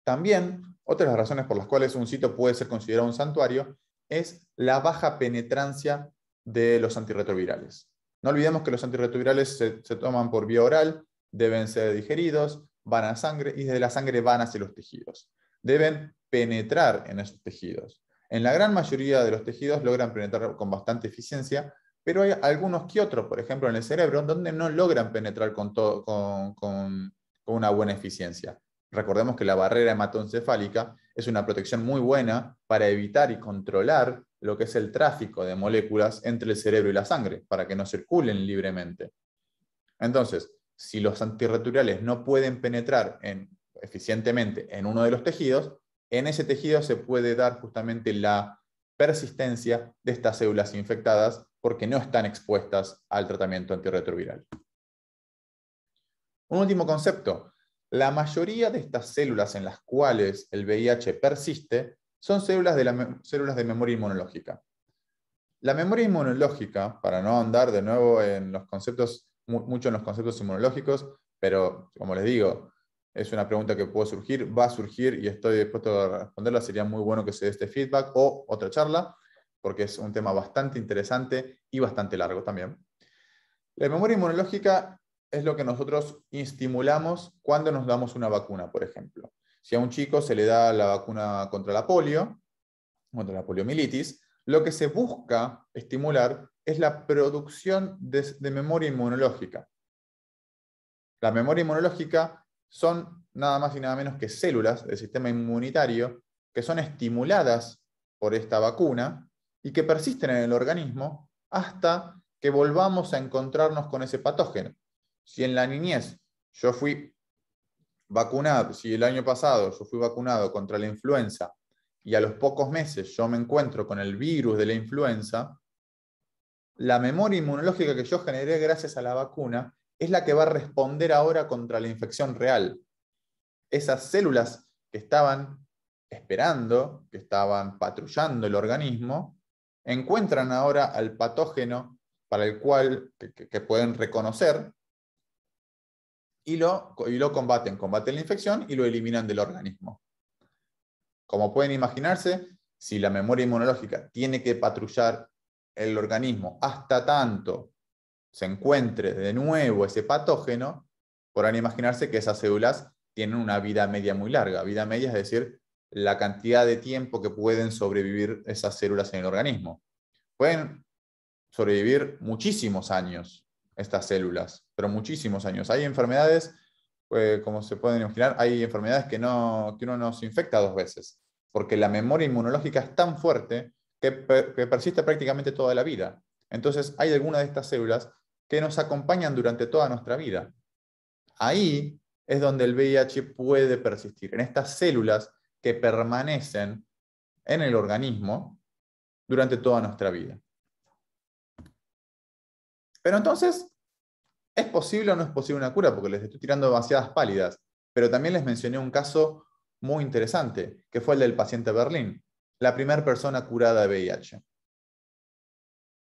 También, otra de las razones por las cuales un sitio puede ser considerado un santuario es la baja penetrancia de los antirretrovirales. No olvidemos que los antirretrovirales se, toman por vía oral, deben ser digeridos, van a sangre y desde la sangre van hacia los tejidos. Deben penetrar en esos tejidos. En la gran mayoría de los tejidos logran penetrar con bastante eficiencia, pero hay algunos que otros, por ejemplo en el cerebro, donde no logran penetrar con, una buena eficiencia. Recordemos que la barrera hematoencefálica es una protección muy buena para evitar y controlar lo que es el tráfico de moléculas entre el cerebro y la sangre, para que no circulen libremente. Entonces, si los antirretrovirales no pueden penetrar eficientemente en uno de los tejidos, en ese tejido se puede dar justamente la persistencia de estas células infectadas porque no están expuestas al tratamiento antirretroviral. Un último concepto. La mayoría de estas células en las cuales el VIH persiste son células de, células de memoria inmunológica. La memoria inmunológica, para no andar de nuevo en los conceptos, mucho en los conceptos inmunológicos, pero como les digo, es una pregunta que puede surgir, va a surgir y estoy dispuesto a responderla. Sería muy bueno que se dé este feedback o otra charla, porque es un tema bastante interesante y bastante largo también. La memoria inmunológica es lo que nosotros estimulamos cuando nos damos una vacuna, por ejemplo. Si a un chico se le da la vacuna contra la polio, contra la poliomielitis, lo que se busca estimular es la producción de, de memoria inmunológica. La memoria inmunológica son nada más y nada menos que células del sistema inmunitario que son estimuladas por esta vacuna y que persisten en el organismo hasta que volvamos a encontrarnos con ese patógeno. Si en la niñez yo fui vacunado, si el año pasado yo fui vacunado contra la influenza y a los pocos meses yo me encuentro con el virus de la influenza, la memoria inmunológica que yo generé gracias a la vacuna es la que va a responder ahora contra la infección real. Esas células que estaban esperando, que estaban patrullando el organismo, encuentran ahora al patógeno para el cual que, pueden reconocer y y lo combaten. Combaten la infección y lo eliminan del organismo. Como pueden imaginarse, si la memoria inmunológica tiene que patrullar el organismo hasta tanto se encuentre de nuevo ese patógeno, podrán imaginarse que esas células tienen una vida media muy larga. Vida media es decir, la cantidad de tiempo que pueden sobrevivir esas células en el organismo. Pueden sobrevivir muchísimos años estas células, pero muchísimos años. Hay enfermedades, eh, como se pueden imaginar, hay enfermedades que, no, uno no se infecta dos veces, porque la memoria inmunológica es tan fuerte que, persiste prácticamente toda la vida. Entonces, hay alguna de estas células que nos acompañan durante toda nuestra vida. Ahí es donde el VIH puede persistir, en estas células que permanecen en el organismo durante toda nuestra vida. Pero entonces, ¿es posible o no es posible una cura? Porque les estoy tirando demasiadas pálidas, pero también les mencioné un caso muy interesante, que fue el del paciente Berlín, la primera persona curada de VIH.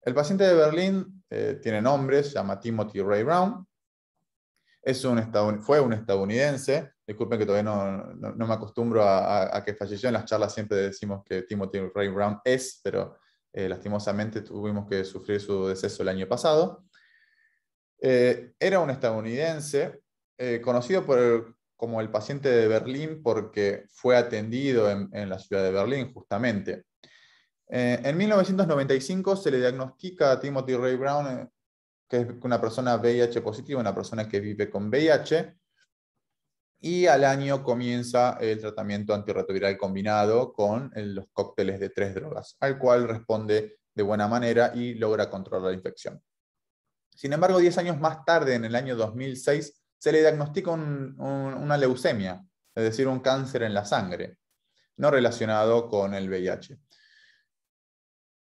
El paciente de Berlín eh, tiene nombres, se llama Timothy Ray Brown. Es un fue un estadounidense, disculpen que todavía no, me acostumbro a, que falleció, en las charlas siempre decimos que Timothy Ray Brown es, pero eh, lastimosamente tuvimos que sufrir su deceso el año pasado. Eh, era un estadounidense conocido como el paciente de Berlín porque fue atendido en la ciudad de Berlín justamente eh, en 1995 se le diagnostica a Timothy Ray Brown, eh, que es una persona VIH positiva, una persona que vive con VIH, y al año comienza el tratamiento antirretroviral combinado con eh, los cócteles de tres drogas, al cual responde de buena manera y logra controlar la infección. Sin embargo, 10 años más tarde, en el año 2006, se le diagnostica una leucemia, es decir, un cáncer en la sangre, no relacionado con el VIH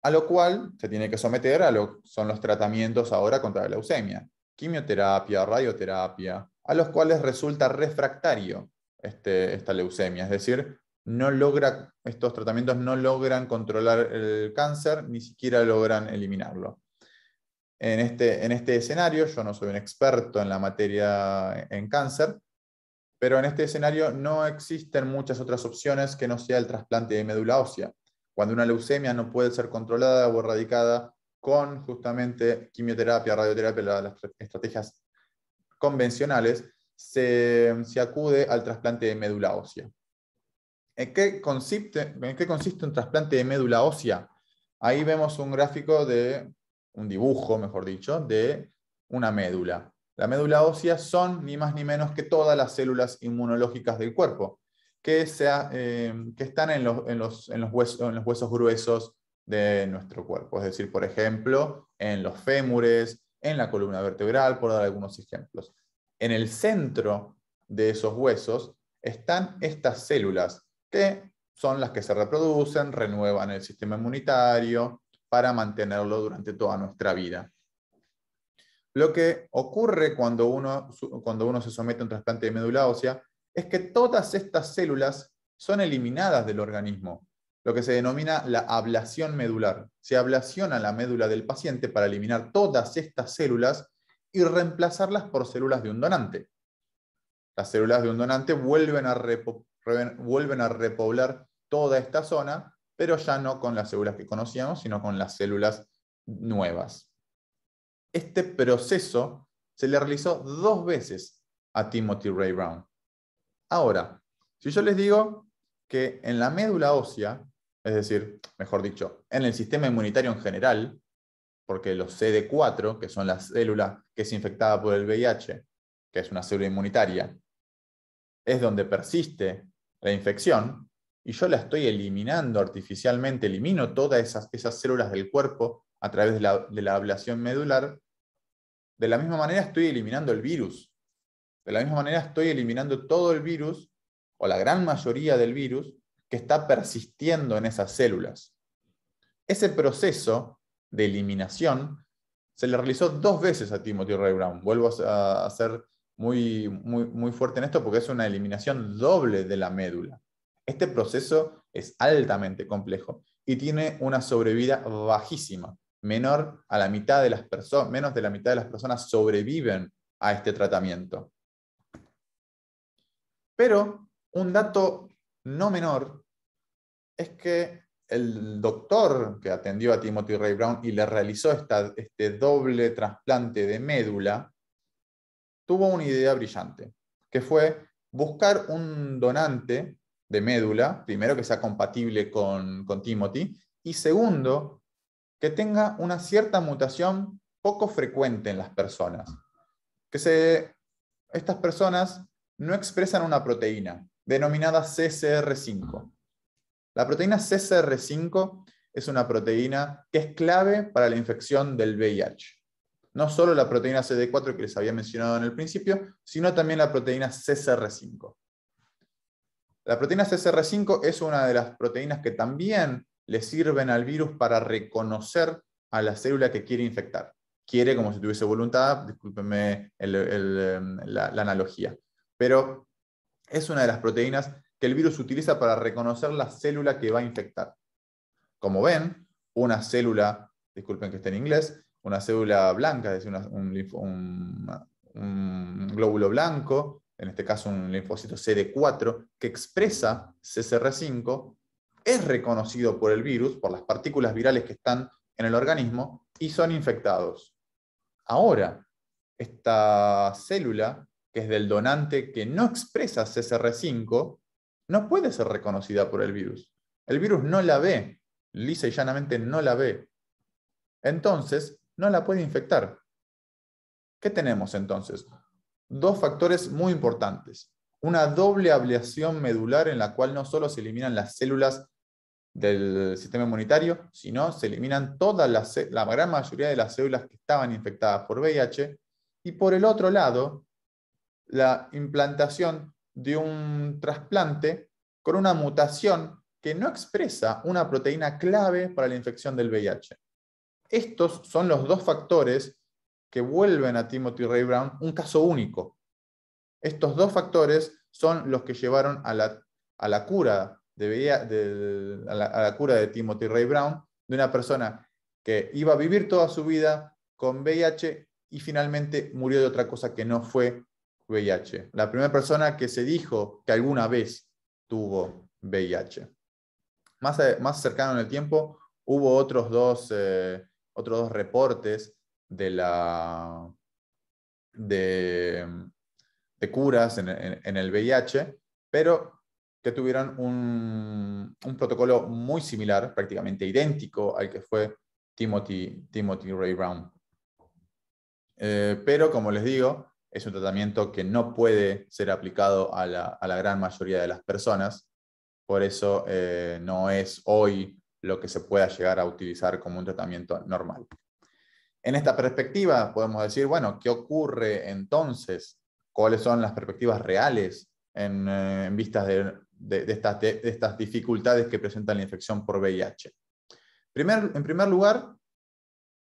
a lo cual se tiene que someter a lo son los tratamientos ahora contra la leucemia, quimioterapia, radioterapia, a los cuales resulta refractario este, esta leucemia, es decir, no logra, estos tratamientos no logran controlar el cáncer, ni siquiera logran eliminarlo. En este, en este escenario, yo no soy un experto en la materia en cáncer, pero en este escenario no existen muchas otras opciones que no sea el trasplante de médula ósea. Cuando una leucemia no puede ser controlada o erradicada con justamente quimioterapia, radioterapia, las estrategias convencionales, se, acude al trasplante de médula ósea. ¿En qué, consiste, ¿En qué consiste un trasplante de médula ósea? Ahí vemos un gráfico de, un dibujo, mejor dicho, de una médula. La médula ósea son ni más ni menos que todas las células inmunológicas del cuerpo que, sea, eh, que están en los, huesos, gruesos de nuestro cuerpo. Es decir, por ejemplo, en los fémures, en la columna vertebral, por dar algunos ejemplos. En el centro de esos huesos están estas células que son las que se reproducen, renuevan el sistema inmunitario para mantenerlo durante toda nuestra vida. Lo que ocurre cuando cuando uno se somete a un trasplante de médula ósea es que todas estas células son eliminadas del organismo, lo que se denomina la ablación medular. Se ablaciona la médula del paciente para eliminar todas estas células y reemplazarlas por células de un donante. Las células de un donante vuelven a, repoblar toda esta zona, pero ya no con las células que conocíamos, sino con las células nuevas. Este proceso se le realizó dos veces a Timothy Ray Brown. Ahora, si yo les digo que en la médula ósea, es decir, mejor dicho, en el sistema inmunitario en general, porque los CD4, que son las células que es infectada por el VIH, que es una célula inmunitaria, es donde persiste la infección, y yo la estoy eliminando artificialmente, elimino todas esas, células del cuerpo a través de la ablación medular, de la misma manera estoy eliminando el virus de la misma manera estoy eliminando todo el virus o la gran mayoría del virus que está persistiendo en esas células. Ese proceso de eliminación se le realizó dos veces a Timothy Ray Brown. Vuelvo a, ser muy, muy, muy fuerte en esto porque es una eliminación doble de la médula. Este proceso es altamente complejo y tiene una sobrevida bajísima. Menor a la mitad de las personas, menos de la mitad de las personas sobreviven a este tratamiento. Pero un dato no menor es que el doctor que atendió a Timothy Ray Brown y le realizó este doble trasplante de médula, tuvo una idea brillante, que fue buscar un donante de médula, primero que sea compatible con, con Timothy, y segundo, que tenga una cierta mutación poco frecuente en las personas. Que se, estas personas no expresan una proteína denominada CCR5. La proteína CCR5 es una proteína que es clave para la infección del VIH. No solo la proteína CD4 que les había mencionado en el principio, sino también la proteína CCR5. La proteína CCR5 es una de las proteínas que también le sirven al virus para reconocer a la célula que quiere infectar. Quiere como si tuviese voluntad, discúlpenme em, la analogía pero es una de las proteínas que el virus utiliza para reconocer la célula que va a infectar. Como ven, una célula, disculpen que esté en inglés, una célula blanca, es decir, un, un glóbulo blanco, en este caso un linfocito CD4, que expresa CCR5, es reconocido por el virus, por las partículas virales que están en el organismo, y son infectados. Ahora, esta célula que es del donante que no expresa CCR5, no puede ser reconocida por el virus. El virus no la ve, lisa y llanamente no la ve. Entonces, no la puede infectar. ¿Qué tenemos entonces? Dos factores muy importantes. Una doble ablación medular en la cual no solo se eliminan las células del sistema inmunitario, sino se eliminan toda la, la gran mayoría de las células que estaban infectadas por VIH. Y por el otro lado, la implantación de un trasplante con una mutación que no expresa una proteína clave para la infección del VIH. Estos son los dos factores que vuelven a Timothy Ray Brown un caso único. Estos dos factores son los que llevaron a la, cura, de, cura de Timothy Ray Brown, de una persona que iba a vivir toda su vida con VIH y finalmente murió de otra cosa que no fue VIH. La primera persona que se dijo que alguna vez tuvo VIH. Más, eh, más cercano en el tiempo, hubo otros dos, eh, otros reportes de, la, de, curas en, el VIH, pero que tuvieron un, protocolo muy similar, prácticamente idéntico al que fue Timothy, Timothy Ray Brown. Eh, pero, como les digo, es un tratamiento que no puede ser aplicado a la, gran mayoría de las personas, por eso eh, no es hoy lo que se pueda llegar a utilizar como un tratamiento normal. En esta perspectiva podemos decir, bueno, ¿qué ocurre entonces? ¿Cuáles son las perspectivas reales en, eh, vistas de, estas, dificultades que presenta la infección por VIH? en primer lugar,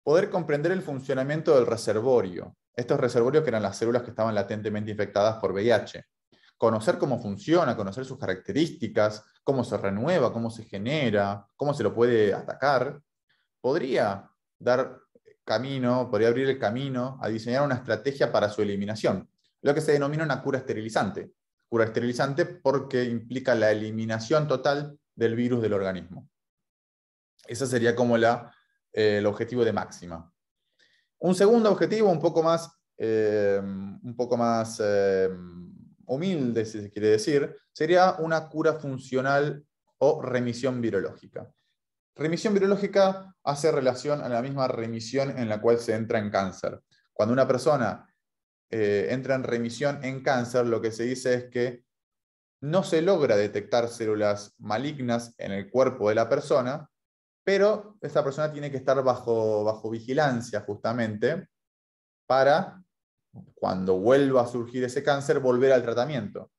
poder comprender el funcionamiento del reservorio, estos reservorios que eran las células que estaban latentemente infectadas por VIH. Conocer cómo funciona, conocer sus características, cómo se renueva, cómo se genera, cómo se lo puede atacar, podría dar camino, podría abrir el camino a diseñar una estrategia para su eliminación, lo que se denomina una cura esterilizante. Cura esterilizante porque implica la eliminación total del virus del organismo. Ese sería como eh, el objetivo de máxima. Un segundo objetivo un poco más, eh, un poco más eh, humilde, si se quiere decir, sería una cura funcional o remisión virológica. Remisión virológica hace relación a la misma remisión en la cual se entra en cáncer. Cuando una persona eh, entra en remisión en cáncer, lo que se dice es que no se logra detectar células malignas en el cuerpo de la persona, pero esa persona tiene que estar bajo, vigilancia justamente para, cuando vuelva a surgir ese cáncer, volver al tratamiento.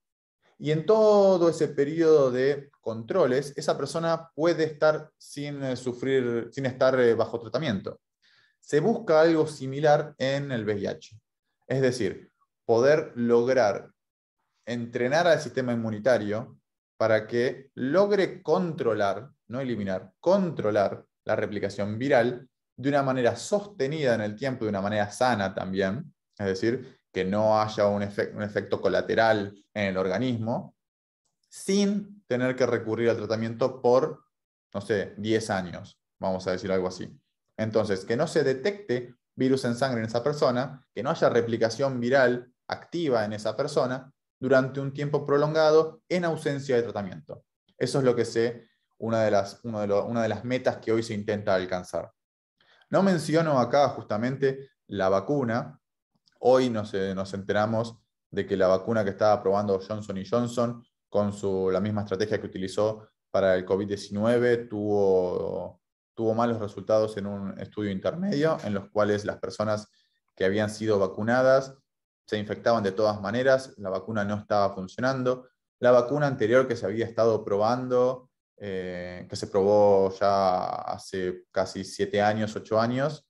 Y en todo ese periodo de controles, esa persona puede estar sin eh, sufrir, sin estar eh, bajo tratamiento. Se busca algo similar en el VIH. Es decir, poder lograr entrenar al sistema inmunitario para que logre controlar, no eliminar, controlar la replicación viral de una manera sostenida en el tiempo, de una manera sana también, es decir, que no haya un, efecto colateral en el organismo, sin tener que recurrir al tratamiento por, no sé, 10 años, vamos a decir algo así. Entonces, que no se detecte virus en sangre en esa persona, que no haya replicación viral activa en esa persona durante un tiempo prolongado en ausencia de tratamiento. Eso es lo que sé, una de las, metas que hoy se intenta alcanzar. No menciono acá justamente la vacuna. Hoy nos, eh, enteramos de que la vacuna que estaba probando Johnson Johnson con la misma estrategia que utilizó para el COVID-19 tuvo, tuvo malos resultados en un estudio intermedio en los cuales las personas que habían sido vacunadas se infectaban de todas maneras, la vacuna no estaba funcionando. La vacuna anterior que se había estado probando, eh, que se probó ya hace casi siete años, ocho años,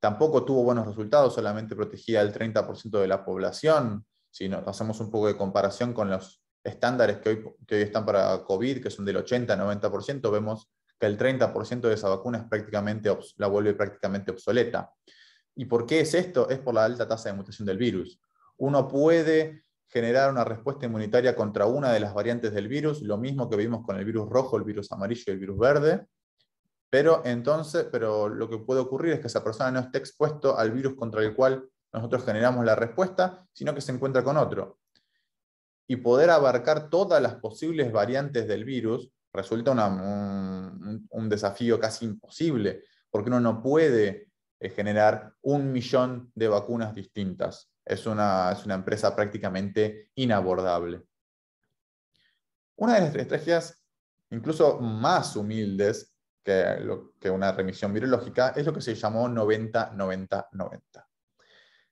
tampoco tuvo buenos resultados, solamente protegía el 30% de la población. Si nos hacemos un poco de comparación con los estándares que hoy, hoy están para COVID, que son del 80-90%, vemos que el 30% de esa vacuna es prácticamente, la vuelve prácticamente obsoleta. ¿Y por qué es esto? Es por la alta tasa de mutación del virus. Uno puede generar una respuesta inmunitaria contra una de las variantes del virus, lo mismo que vimos con el virus rojo, el virus amarillo y el virus verde, pero entonces, pero lo que puede ocurrir es que esa persona no esté expuesto al virus contra el cual nosotros generamos la respuesta, sino que se encuentra con otro. Y poder abarcar todas las posibles variantes del virus resulta un, desafío casi imposible, porque uno no puede eh, generar un millón de vacunas distintas es una, empresa prácticamente inabordable. Una de las estrategias incluso más humildes que, una remisión virológica es lo que se llamó 90-90-90.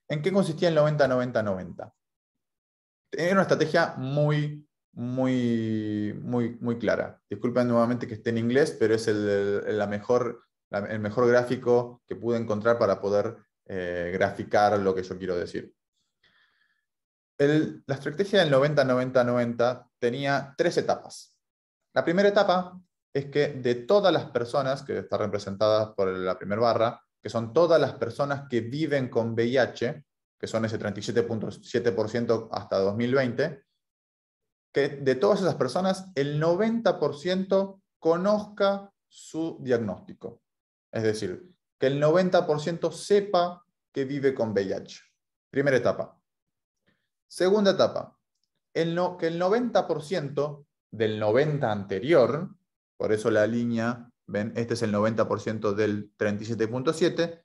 ¿En qué consistía el 90-90-90? Era una estrategia muy, muy, muy, muy clara. Disculpen nuevamente que esté en inglés, pero es el, mejor, el mejor gráfico que pude encontrar para poder eh, graficar lo que yo quiero decir la estrategia del 90-90-90 tenía tres etapas. La primera etapa es que de todas las personas que están representadas por la primera barra, que son todas las personas que viven con VIH, que son ese 37.7% hasta 2020, que de todas esas personas el 90% conozca su diagnóstico. Es decir, que el 90% sepa que vive con VIH. Primera etapa. Segunda etapa, el que el 90% del 90 anterior, por eso la línea, ven, este es el 90% del 37.7,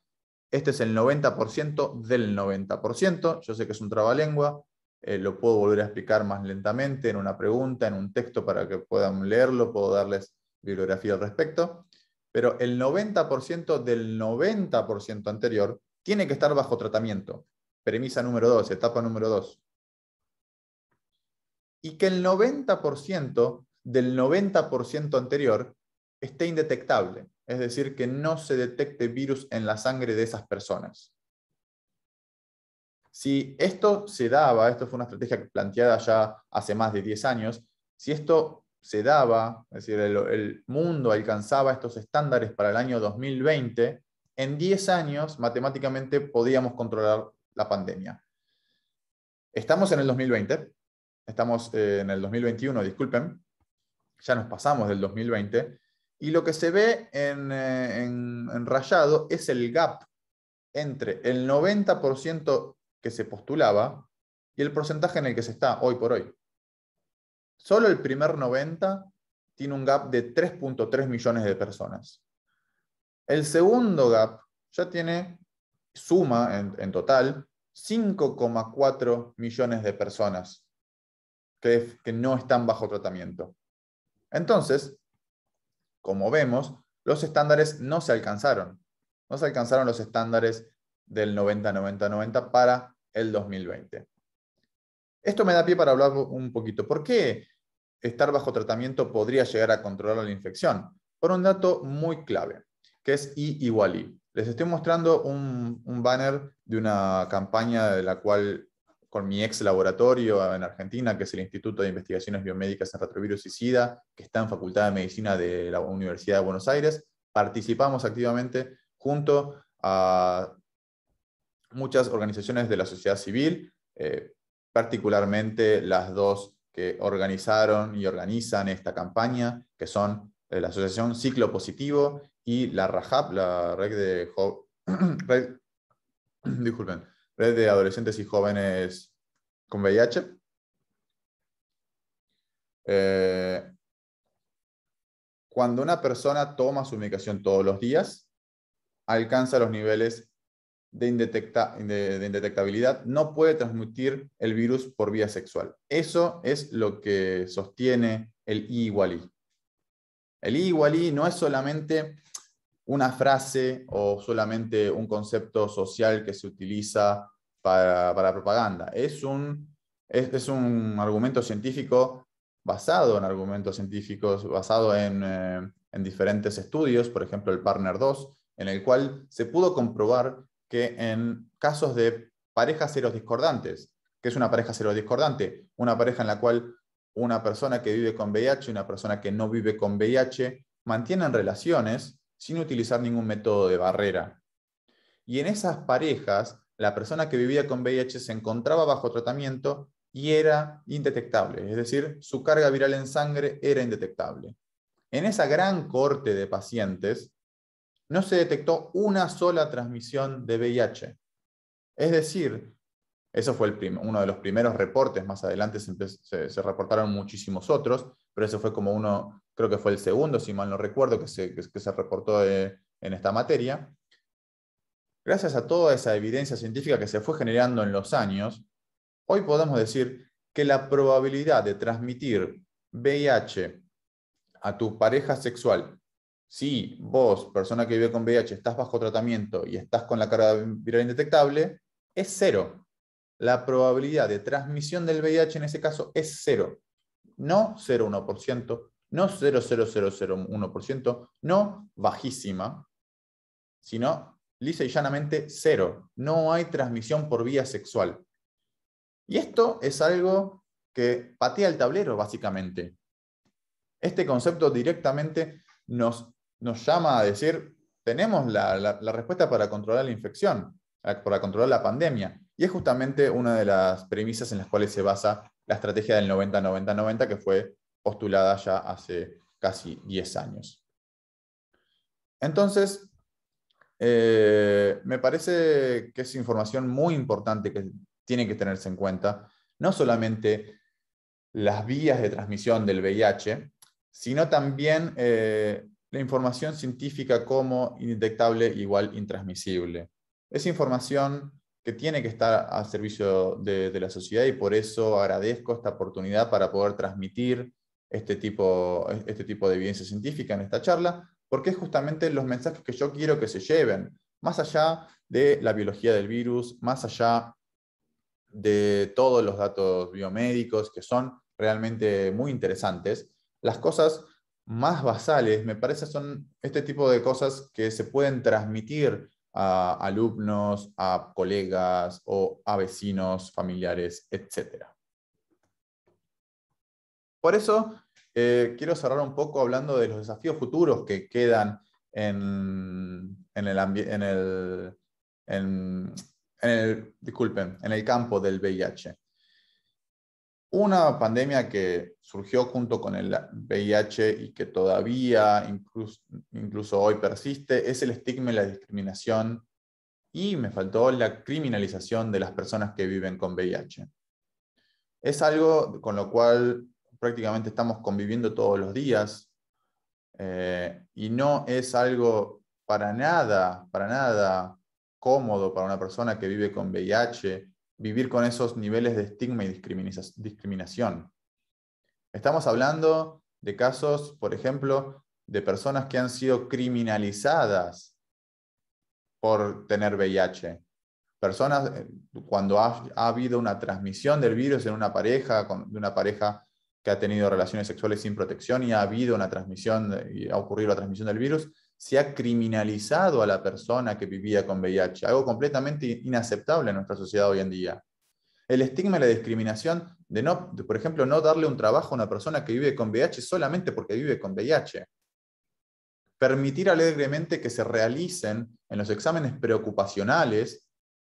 este es el 90% del 90%, yo sé que es un trabalengua, eh, lo puedo volver a explicar más lentamente en una pregunta, en un texto para que puedan leerlo, puedo darles bibliografía al respecto, pero el 90% del 90% anterior tiene que estar bajo tratamiento. Premisa número 2, etapa número 2 y que el 90% del 90% anterior esté indetectable, es decir, que no se detecte virus en la sangre de esas personas. Si esto se daba, esto fue una estrategia planteada ya hace más de 10 años, si esto se daba, es decir, el, mundo alcanzaba estos estándares para el año 2020, en 10 años matemáticamente podíamos controlar la pandemia. Estamos en el 2020, Estamos eh, en el 2021, disculpen. Ya nos pasamos del 2020. Y lo que se ve eh, en, rayado es el gap entre el 90% que se postulaba y el porcentaje en el que se está hoy por hoy. Solo el primer 90 tiene un gap de 3.3 millones de personas. El segundo gap ya tiene, suma en total, 5,4 millones de personas que, no están bajo tratamiento. Entonces, como vemos, los estándares no se alcanzaron. No se alcanzaron los estándares del 90-90-90 para el 2020. Esto me da pie para hablar un poquito. ¿Por qué estar bajo tratamiento podría llegar a controlar la infección? Por un dato muy clave, que es I igual I. Les estoy mostrando un banner de una campaña de la cual con mi ex laboratorio ah, en Argentina, que es el Instituto de Investigaciones Biomédicas en Retrovirus y SIDA, que está en Facultad de Medicina de la Universidad de Buenos Aires. Participamos activamente junto a muchas organizaciones de la sociedad civil, eh, particularmente las dos que organizaron y organizan esta campaña, que son eh, la Asociación Ciclo Positivo y la RAJAP, la red de, disculpen, de Adolescentes y Jóvenes con VIH. Eh, cuando una persona toma su medicación todos los días, alcanza los niveles de, indetectabilidad, no puede transmitir el virus por vía sexual. Eso es lo que sostiene el I I. El I igual I no es solamente una frase o solamente un concepto social que se utiliza para, propaganda. Es un, es, un, argumento científico basado en argumentos científicos, basado en, eh, diferentes estudios, por ejemplo el Partner 2, en el cual se pudo comprobar que en casos de parejas cero discordantes, que es una pareja cero discordante, una pareja en la cual una persona que vive con VIH y una persona que no vive con VIH mantienen relaciones sin utilizar ningún método de barrera. Y en esas parejas, la persona que vivía con VIH se encontraba bajo tratamiento y era indetectable, es decir, su carga viral en sangre era indetectable. En esa gran corte de pacientes, no se detectó una sola transmisión de VIH. Es decir, eso fue uno de los primeros reportes, más adelante se, reportaron muchísimos otros, pero eso fue como uno creo que fue el segundo, si mal no recuerdo, que se, que, se reportó eh, en esta materia. Gracias a toda esa evidencia científica que se fue generando en los años, hoy podemos decir que la probabilidad de transmitir VIH a tu pareja sexual, si vos, persona que vive con VIH, estás bajo tratamiento y estás con la carga viral indetectable, es cero. La probabilidad de transmisión del VIH en ese caso es cero. No 0,1%, no 0,0001%, no bajísima, sino lisa y llanamente cero. No hay transmisión por vía sexual. Y esto es algo que patea el tablero, básicamente. Este concepto directamente nos, nos llama a decir, tenemos la respuesta para controlar la infección, eh, para controlar la pandemia. Y es justamente una de las premisas en las cuales se basa la estrategia del 90-90-90, que fue postulada ya hace casi 10 años. Entonces, eh, me parece que es información muy importante que tiene que tenerse en cuenta, no solamente las vías de transmisión del VIH, sino también eh, la información científica como indetectable igual intransmisible. Es información que tiene que estar al servicio de la sociedad y por eso agradezco esta oportunidad para poder transmitir este tipo, este tipo de evidencia científica en esta charla, porque es justamente los mensajes que yo quiero que se lleven, más allá de la biología del virus, más allá de todos los datos biomédicos que son realmente muy interesantes, las cosas más basales, me parece, son este tipo de cosas que se pueden transmitir a alumnos, a colegas o a vecinos, familiares, etcétera. Por eso eh, quiero cerrar un poco hablando de los desafíos futuros que quedan en, el, disculpen, en el campo del VIH. Una pandemia que surgió junto con el VIH y que todavía, incluso hoy, persiste, es el estigma y la discriminación y me faltó la criminalización de las personas que viven con VIH. Es algo con lo cual prácticamente estamos conviviendo todos los días eh, y no es algo para nada, para nada cómodo para una persona que vive con VIH vivir con esos niveles de estigma y discriminación. Estamos hablando de casos, por ejemplo, de personas que han sido criminalizadas por tener VIH. Personas, eh, cuando ha, ha, habido una transmisión del virus en una pareja, de una pareja que ha tenido relaciones sexuales sin protección y ha habido una transmisión, y ha ocurrido la transmisión del virus, se ha criminalizado a la persona que vivía con VIH, algo completamente inaceptable en nuestra sociedad hoy en día. El estigma y la discriminación de, no, de, por ejemplo, no darle un trabajo a una persona que vive con VIH solamente porque vive con VIH. Permitir alegremente que se realicen en los exámenes preocupacionales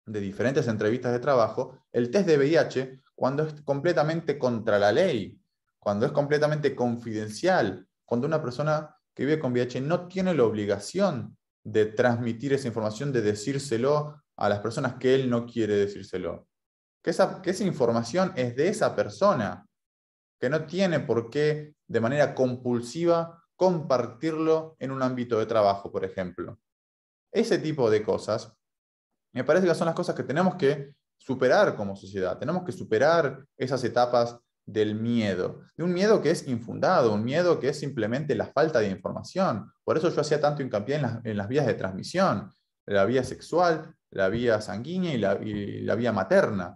de diferentes entrevistas de trabajo el test de VIH cuando es completamente contra la ley cuando es completamente confidencial, cuando una persona que vive con VIH no tiene la obligación de transmitir esa información, de decírselo a las personas que él no quiere decírselo. Que esa, que esa información es de esa persona, que no tiene por qué de manera compulsiva compartirlo en un ámbito de trabajo, por ejemplo. Ese tipo de cosas me parece que son las cosas que tenemos que superar como sociedad. Tenemos que superar esas etapas del miedo, de un miedo que es infundado, un miedo que es simplemente la falta de información. Por eso yo hacía tanto hincapié en las, vías de transmisión, la vía sexual, la vía sanguínea y la, vía materna.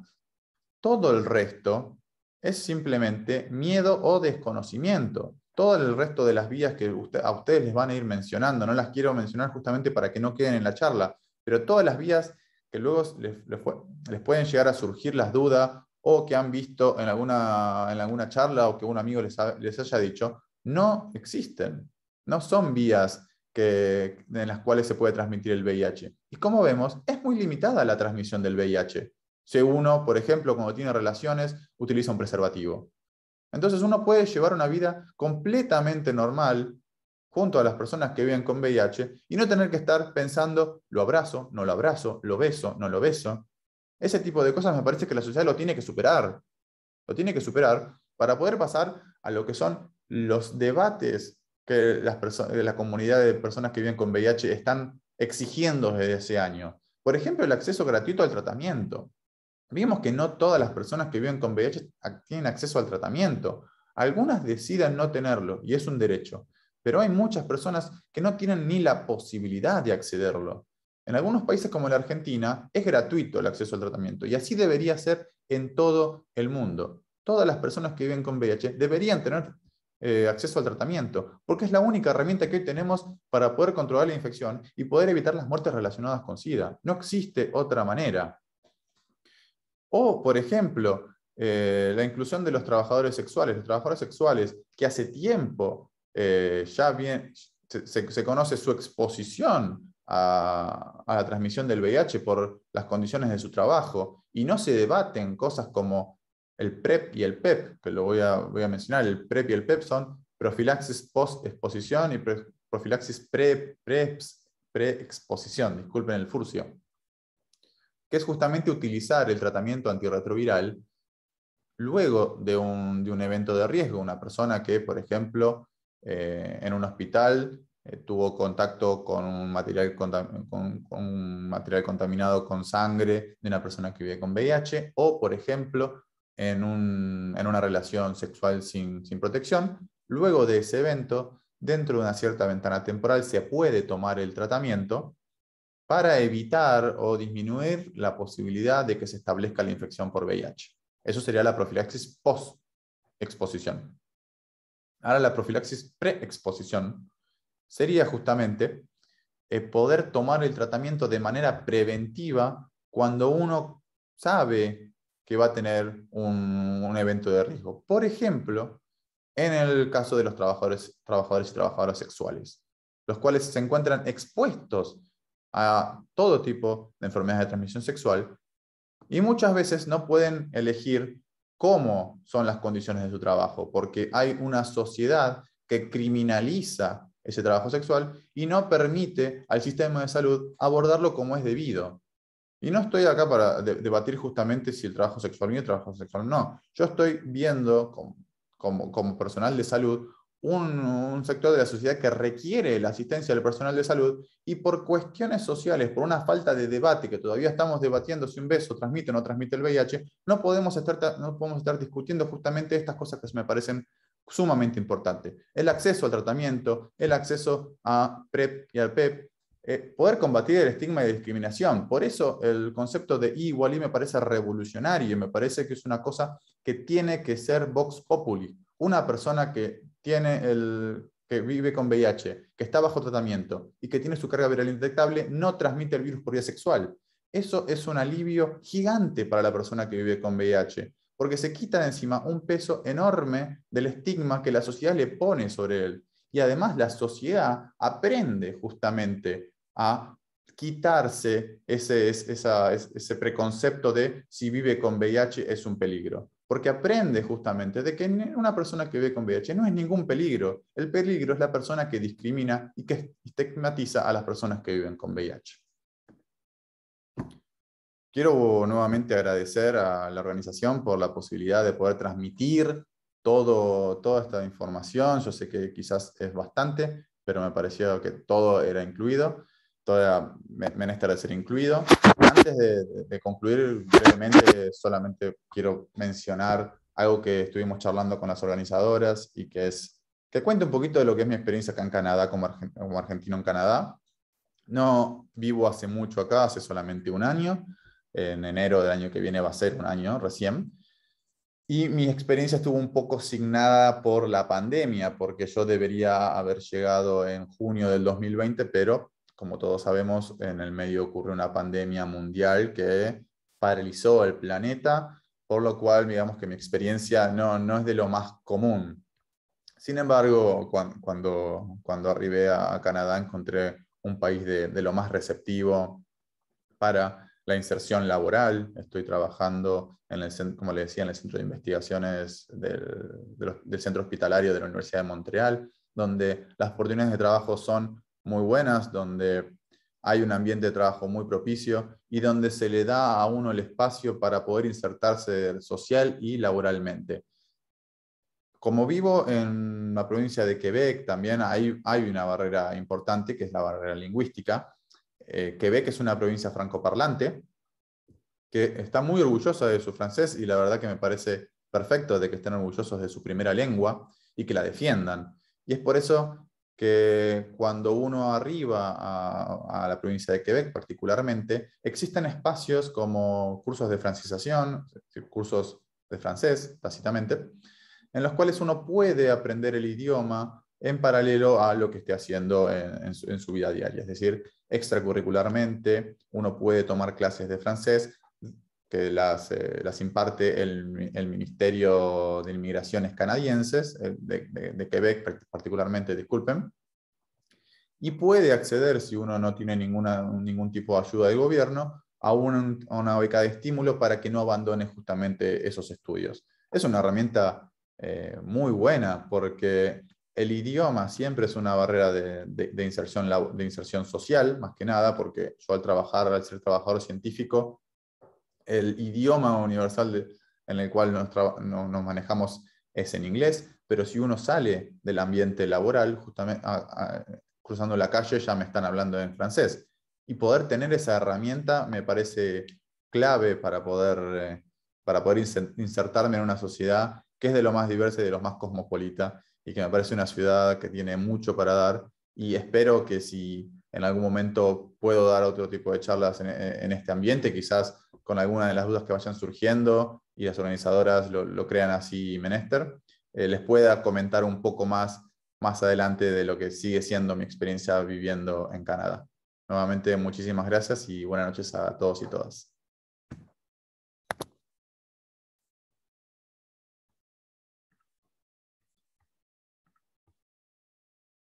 Todo el resto es simplemente miedo o desconocimiento. Todo el resto de las vías que a ustedes les van a ir mencionando, no las quiero mencionar justamente para que no queden en la charla, pero todas las vías que luego les pueden llegar a surgir las dudas o que han visto en alguna, en alguna charla o que un amigo les, haya dicho, no existen, no son vías que, en las cuales se puede transmitir el VIH. Y como vemos, es muy limitada la transmisión del VIH. Si uno, por ejemplo, cuando tiene relaciones, utiliza un preservativo. Entonces uno puede llevar una vida completamente normal junto a las personas que viven con VIH y no tener que estar pensando, lo abrazo, no lo abrazo, lo beso, no lo beso. Ese tipo de cosas me parece que la sociedad lo tiene que superar. Lo tiene que superar para poder pasar a lo que son los debates que las la comunidad de personas que viven con VIH están exigiendo desde ese año. Por ejemplo, el acceso gratuito al tratamiento. Vimos que no todas las personas que viven con VIH tienen acceso al tratamiento. Algunas deciden no tenerlo y es un derecho, pero hay muchas personas que no tienen ni la posibilidad de accederlo. En algunos países como la Argentina es gratuito el acceso al tratamiento y así debería ser en todo el mundo. Todas las personas que viven con VIH deberían tener eh, acceso al tratamiento, porque es la única herramienta que hoy tenemos para poder controlar la infección y poder evitar las muertes relacionadas con SIDA. No existe otra manera. O, por ejemplo, eh, la inclusión de los trabajadores sexuales. Los trabajadores sexuales que hace tiempo eh, ya se conoce su exposición a, la transmisión del VIH por las condiciones de su trabajo y no se debaten cosas como el PrEP e y el PEP, e que lo voy a, voy a mencionar, el PrEP e y el PEP son profilaxis post-exposición y profilaxis pre-exposición, pre, disculpen el furcio, que es justamente utilizar el tratamiento antirretroviral luego de un, evento de riesgo, una persona que, por ejemplo, eh, en un hospital eh, tuvo contacto con un, material con, con un material contaminado con sangre de una persona que vive con VIH o, por ejemplo, en, un, en, una relación sexual sin, sin, protección, luego de ese evento, dentro de una cierta ventana temporal, se puede tomar el tratamiento para evitar o disminuir la posibilidad de que se establezca la infección por VIH. Eso sería la profilaxis post-exposición. Ahora la profilaxis pre-exposición sería justamente eh, poder tomar el tratamiento de manera preventiva cuando uno sabe que va a tener un, evento de riesgo. Por ejemplo, en el caso de los trabajadores, trabajadores y trabajadoras sexuales, los cuales se encuentran expuestos a todo tipo de enfermedades de transmisión sexual y muchas veces no pueden elegir cómo son las condiciones de su trabajo, porque hay una sociedad que criminaliza ese trabajo sexual y no permite al sistema de salud abordarlo como es debido. Y no estoy acá para debatir justamente si el trabajo sexual es o el trabajo sexual no. Yo estoy viendo como, como, personal de salud un, un, sector de la sociedad que requiere la asistencia del personal de salud y por cuestiones sociales, por una falta de debate que todavía estamos debatiendo si un beso transmite o no transmite el VIH, no podemos estar, no podemos estar discutiendo justamente estas cosas que me parecen sumamente importante. El acceso al tratamiento, el acceso a PrEP e y al PEP, e eh, poder combatir el estigma y discriminación. Por eso el concepto de I igual I me parece revolucionario, me parece que es una cosa que tiene que ser vox populi. Una persona que tiene que vive con VIH, que está bajo tratamiento y que tiene su carga viral indetectable, no transmite el virus por vía sexual. Eso es un alivio gigante para la persona que vive con VIH porque se quita de encima un peso enorme del estigma que la sociedad le pone sobre él. Y además la sociedad aprende justamente a quitarse ese, ese preconcepto de si vive con VIH es un peligro. Porque aprende justamente de que una persona que vive con VIH no es ningún peligro. El peligro es la persona que discrimina y que estigmatiza a las personas que viven con VIH. Quiero nuevamente agradecer a la organización por la posibilidad de poder transmitir todo, toda esta información. Yo sé que quizás es bastante, pero me pareció que todo era incluido, todo era menester de ser incluido. Antes de, concluir brevemente, solamente quiero mencionar algo que estuvimos charlando con las organizadoras y que es que cuente un poquito de lo que es mi experiencia acá en Canadá como, como argentino en Canadá. No vivo hace mucho acá, hace solamente un año, en enero del año que viene va a ser un año recién. Y mi experiencia estuvo un poco signada por la pandemia, porque yo debería haber llegado en junio del 2020, pero como todos sabemos, en el medio ocurre una pandemia mundial que paralizó el planeta, por lo cual digamos que mi experiencia no, no es de lo más común. Sin embargo, cuando, cuando, arribé a Canadá encontré un país de, de lo más receptivo para la inserción laboral, estoy trabajando, en el, como le decía, en el Centro de Investigaciones del, Centro Hospitalario de la Universidad de Montreal, donde las oportunidades de trabajo son muy buenas, donde hay un ambiente de trabajo muy propicio y donde se le da a uno el espacio para poder insertarse social y laboralmente. Como vivo en la provincia de Quebec, también hay una barrera importante, que es la barrera lingüística, eh, Quebec es una provincia francoparlante que está muy orgullosa de su francés y la verdad que me parece perfecto de que estén orgullosos de su primera lengua y que la defiendan. Y es por eso que cuando uno arriba a, a la provincia de Quebec particularmente, existen espacios como cursos de francización, cursos de francés tácitamente, en los cuales uno puede aprender el idioma en paralelo a lo que esté haciendo en, su, vida diaria. Es decir, extracurricularmente uno puede tomar clases de francés que las, eh, las imparte el, Ministerio de Inmigraciones Canadienses, eh, de, Quebec particularmente, disculpen, y puede acceder, si uno no tiene ninguna, ningún tipo de ayuda del gobierno, a, una beca de estímulo para que no abandone justamente esos estudios. Es una herramienta eh, muy buena porque el idioma siempre es una barrera de, inserción, social, más que nada, porque yo al trabajar, al ser trabajador científico, el idioma universal en el cual nos, manejamos es en inglés, pero si uno sale del ambiente laboral, cruzando la calle ya me están hablando en francés. Y poder tener esa herramienta me parece clave para poder, eh, para poder insertarme en una sociedad que es de lo más diversa y de lo más cosmopolita y que me parece una ciudad que tiene mucho para dar y espero que si en algún momento puedo dar otro tipo de charlas en, este ambiente, quizás con alguna de las dudas que vayan surgiendo y las organizadoras lo, crean así menester, eh, les pueda comentar un poco más más adelante de lo que sigue siendo mi experiencia viviendo en Canadá. Nuevamente, muchísimas gracias y buenas noches a todos y todas.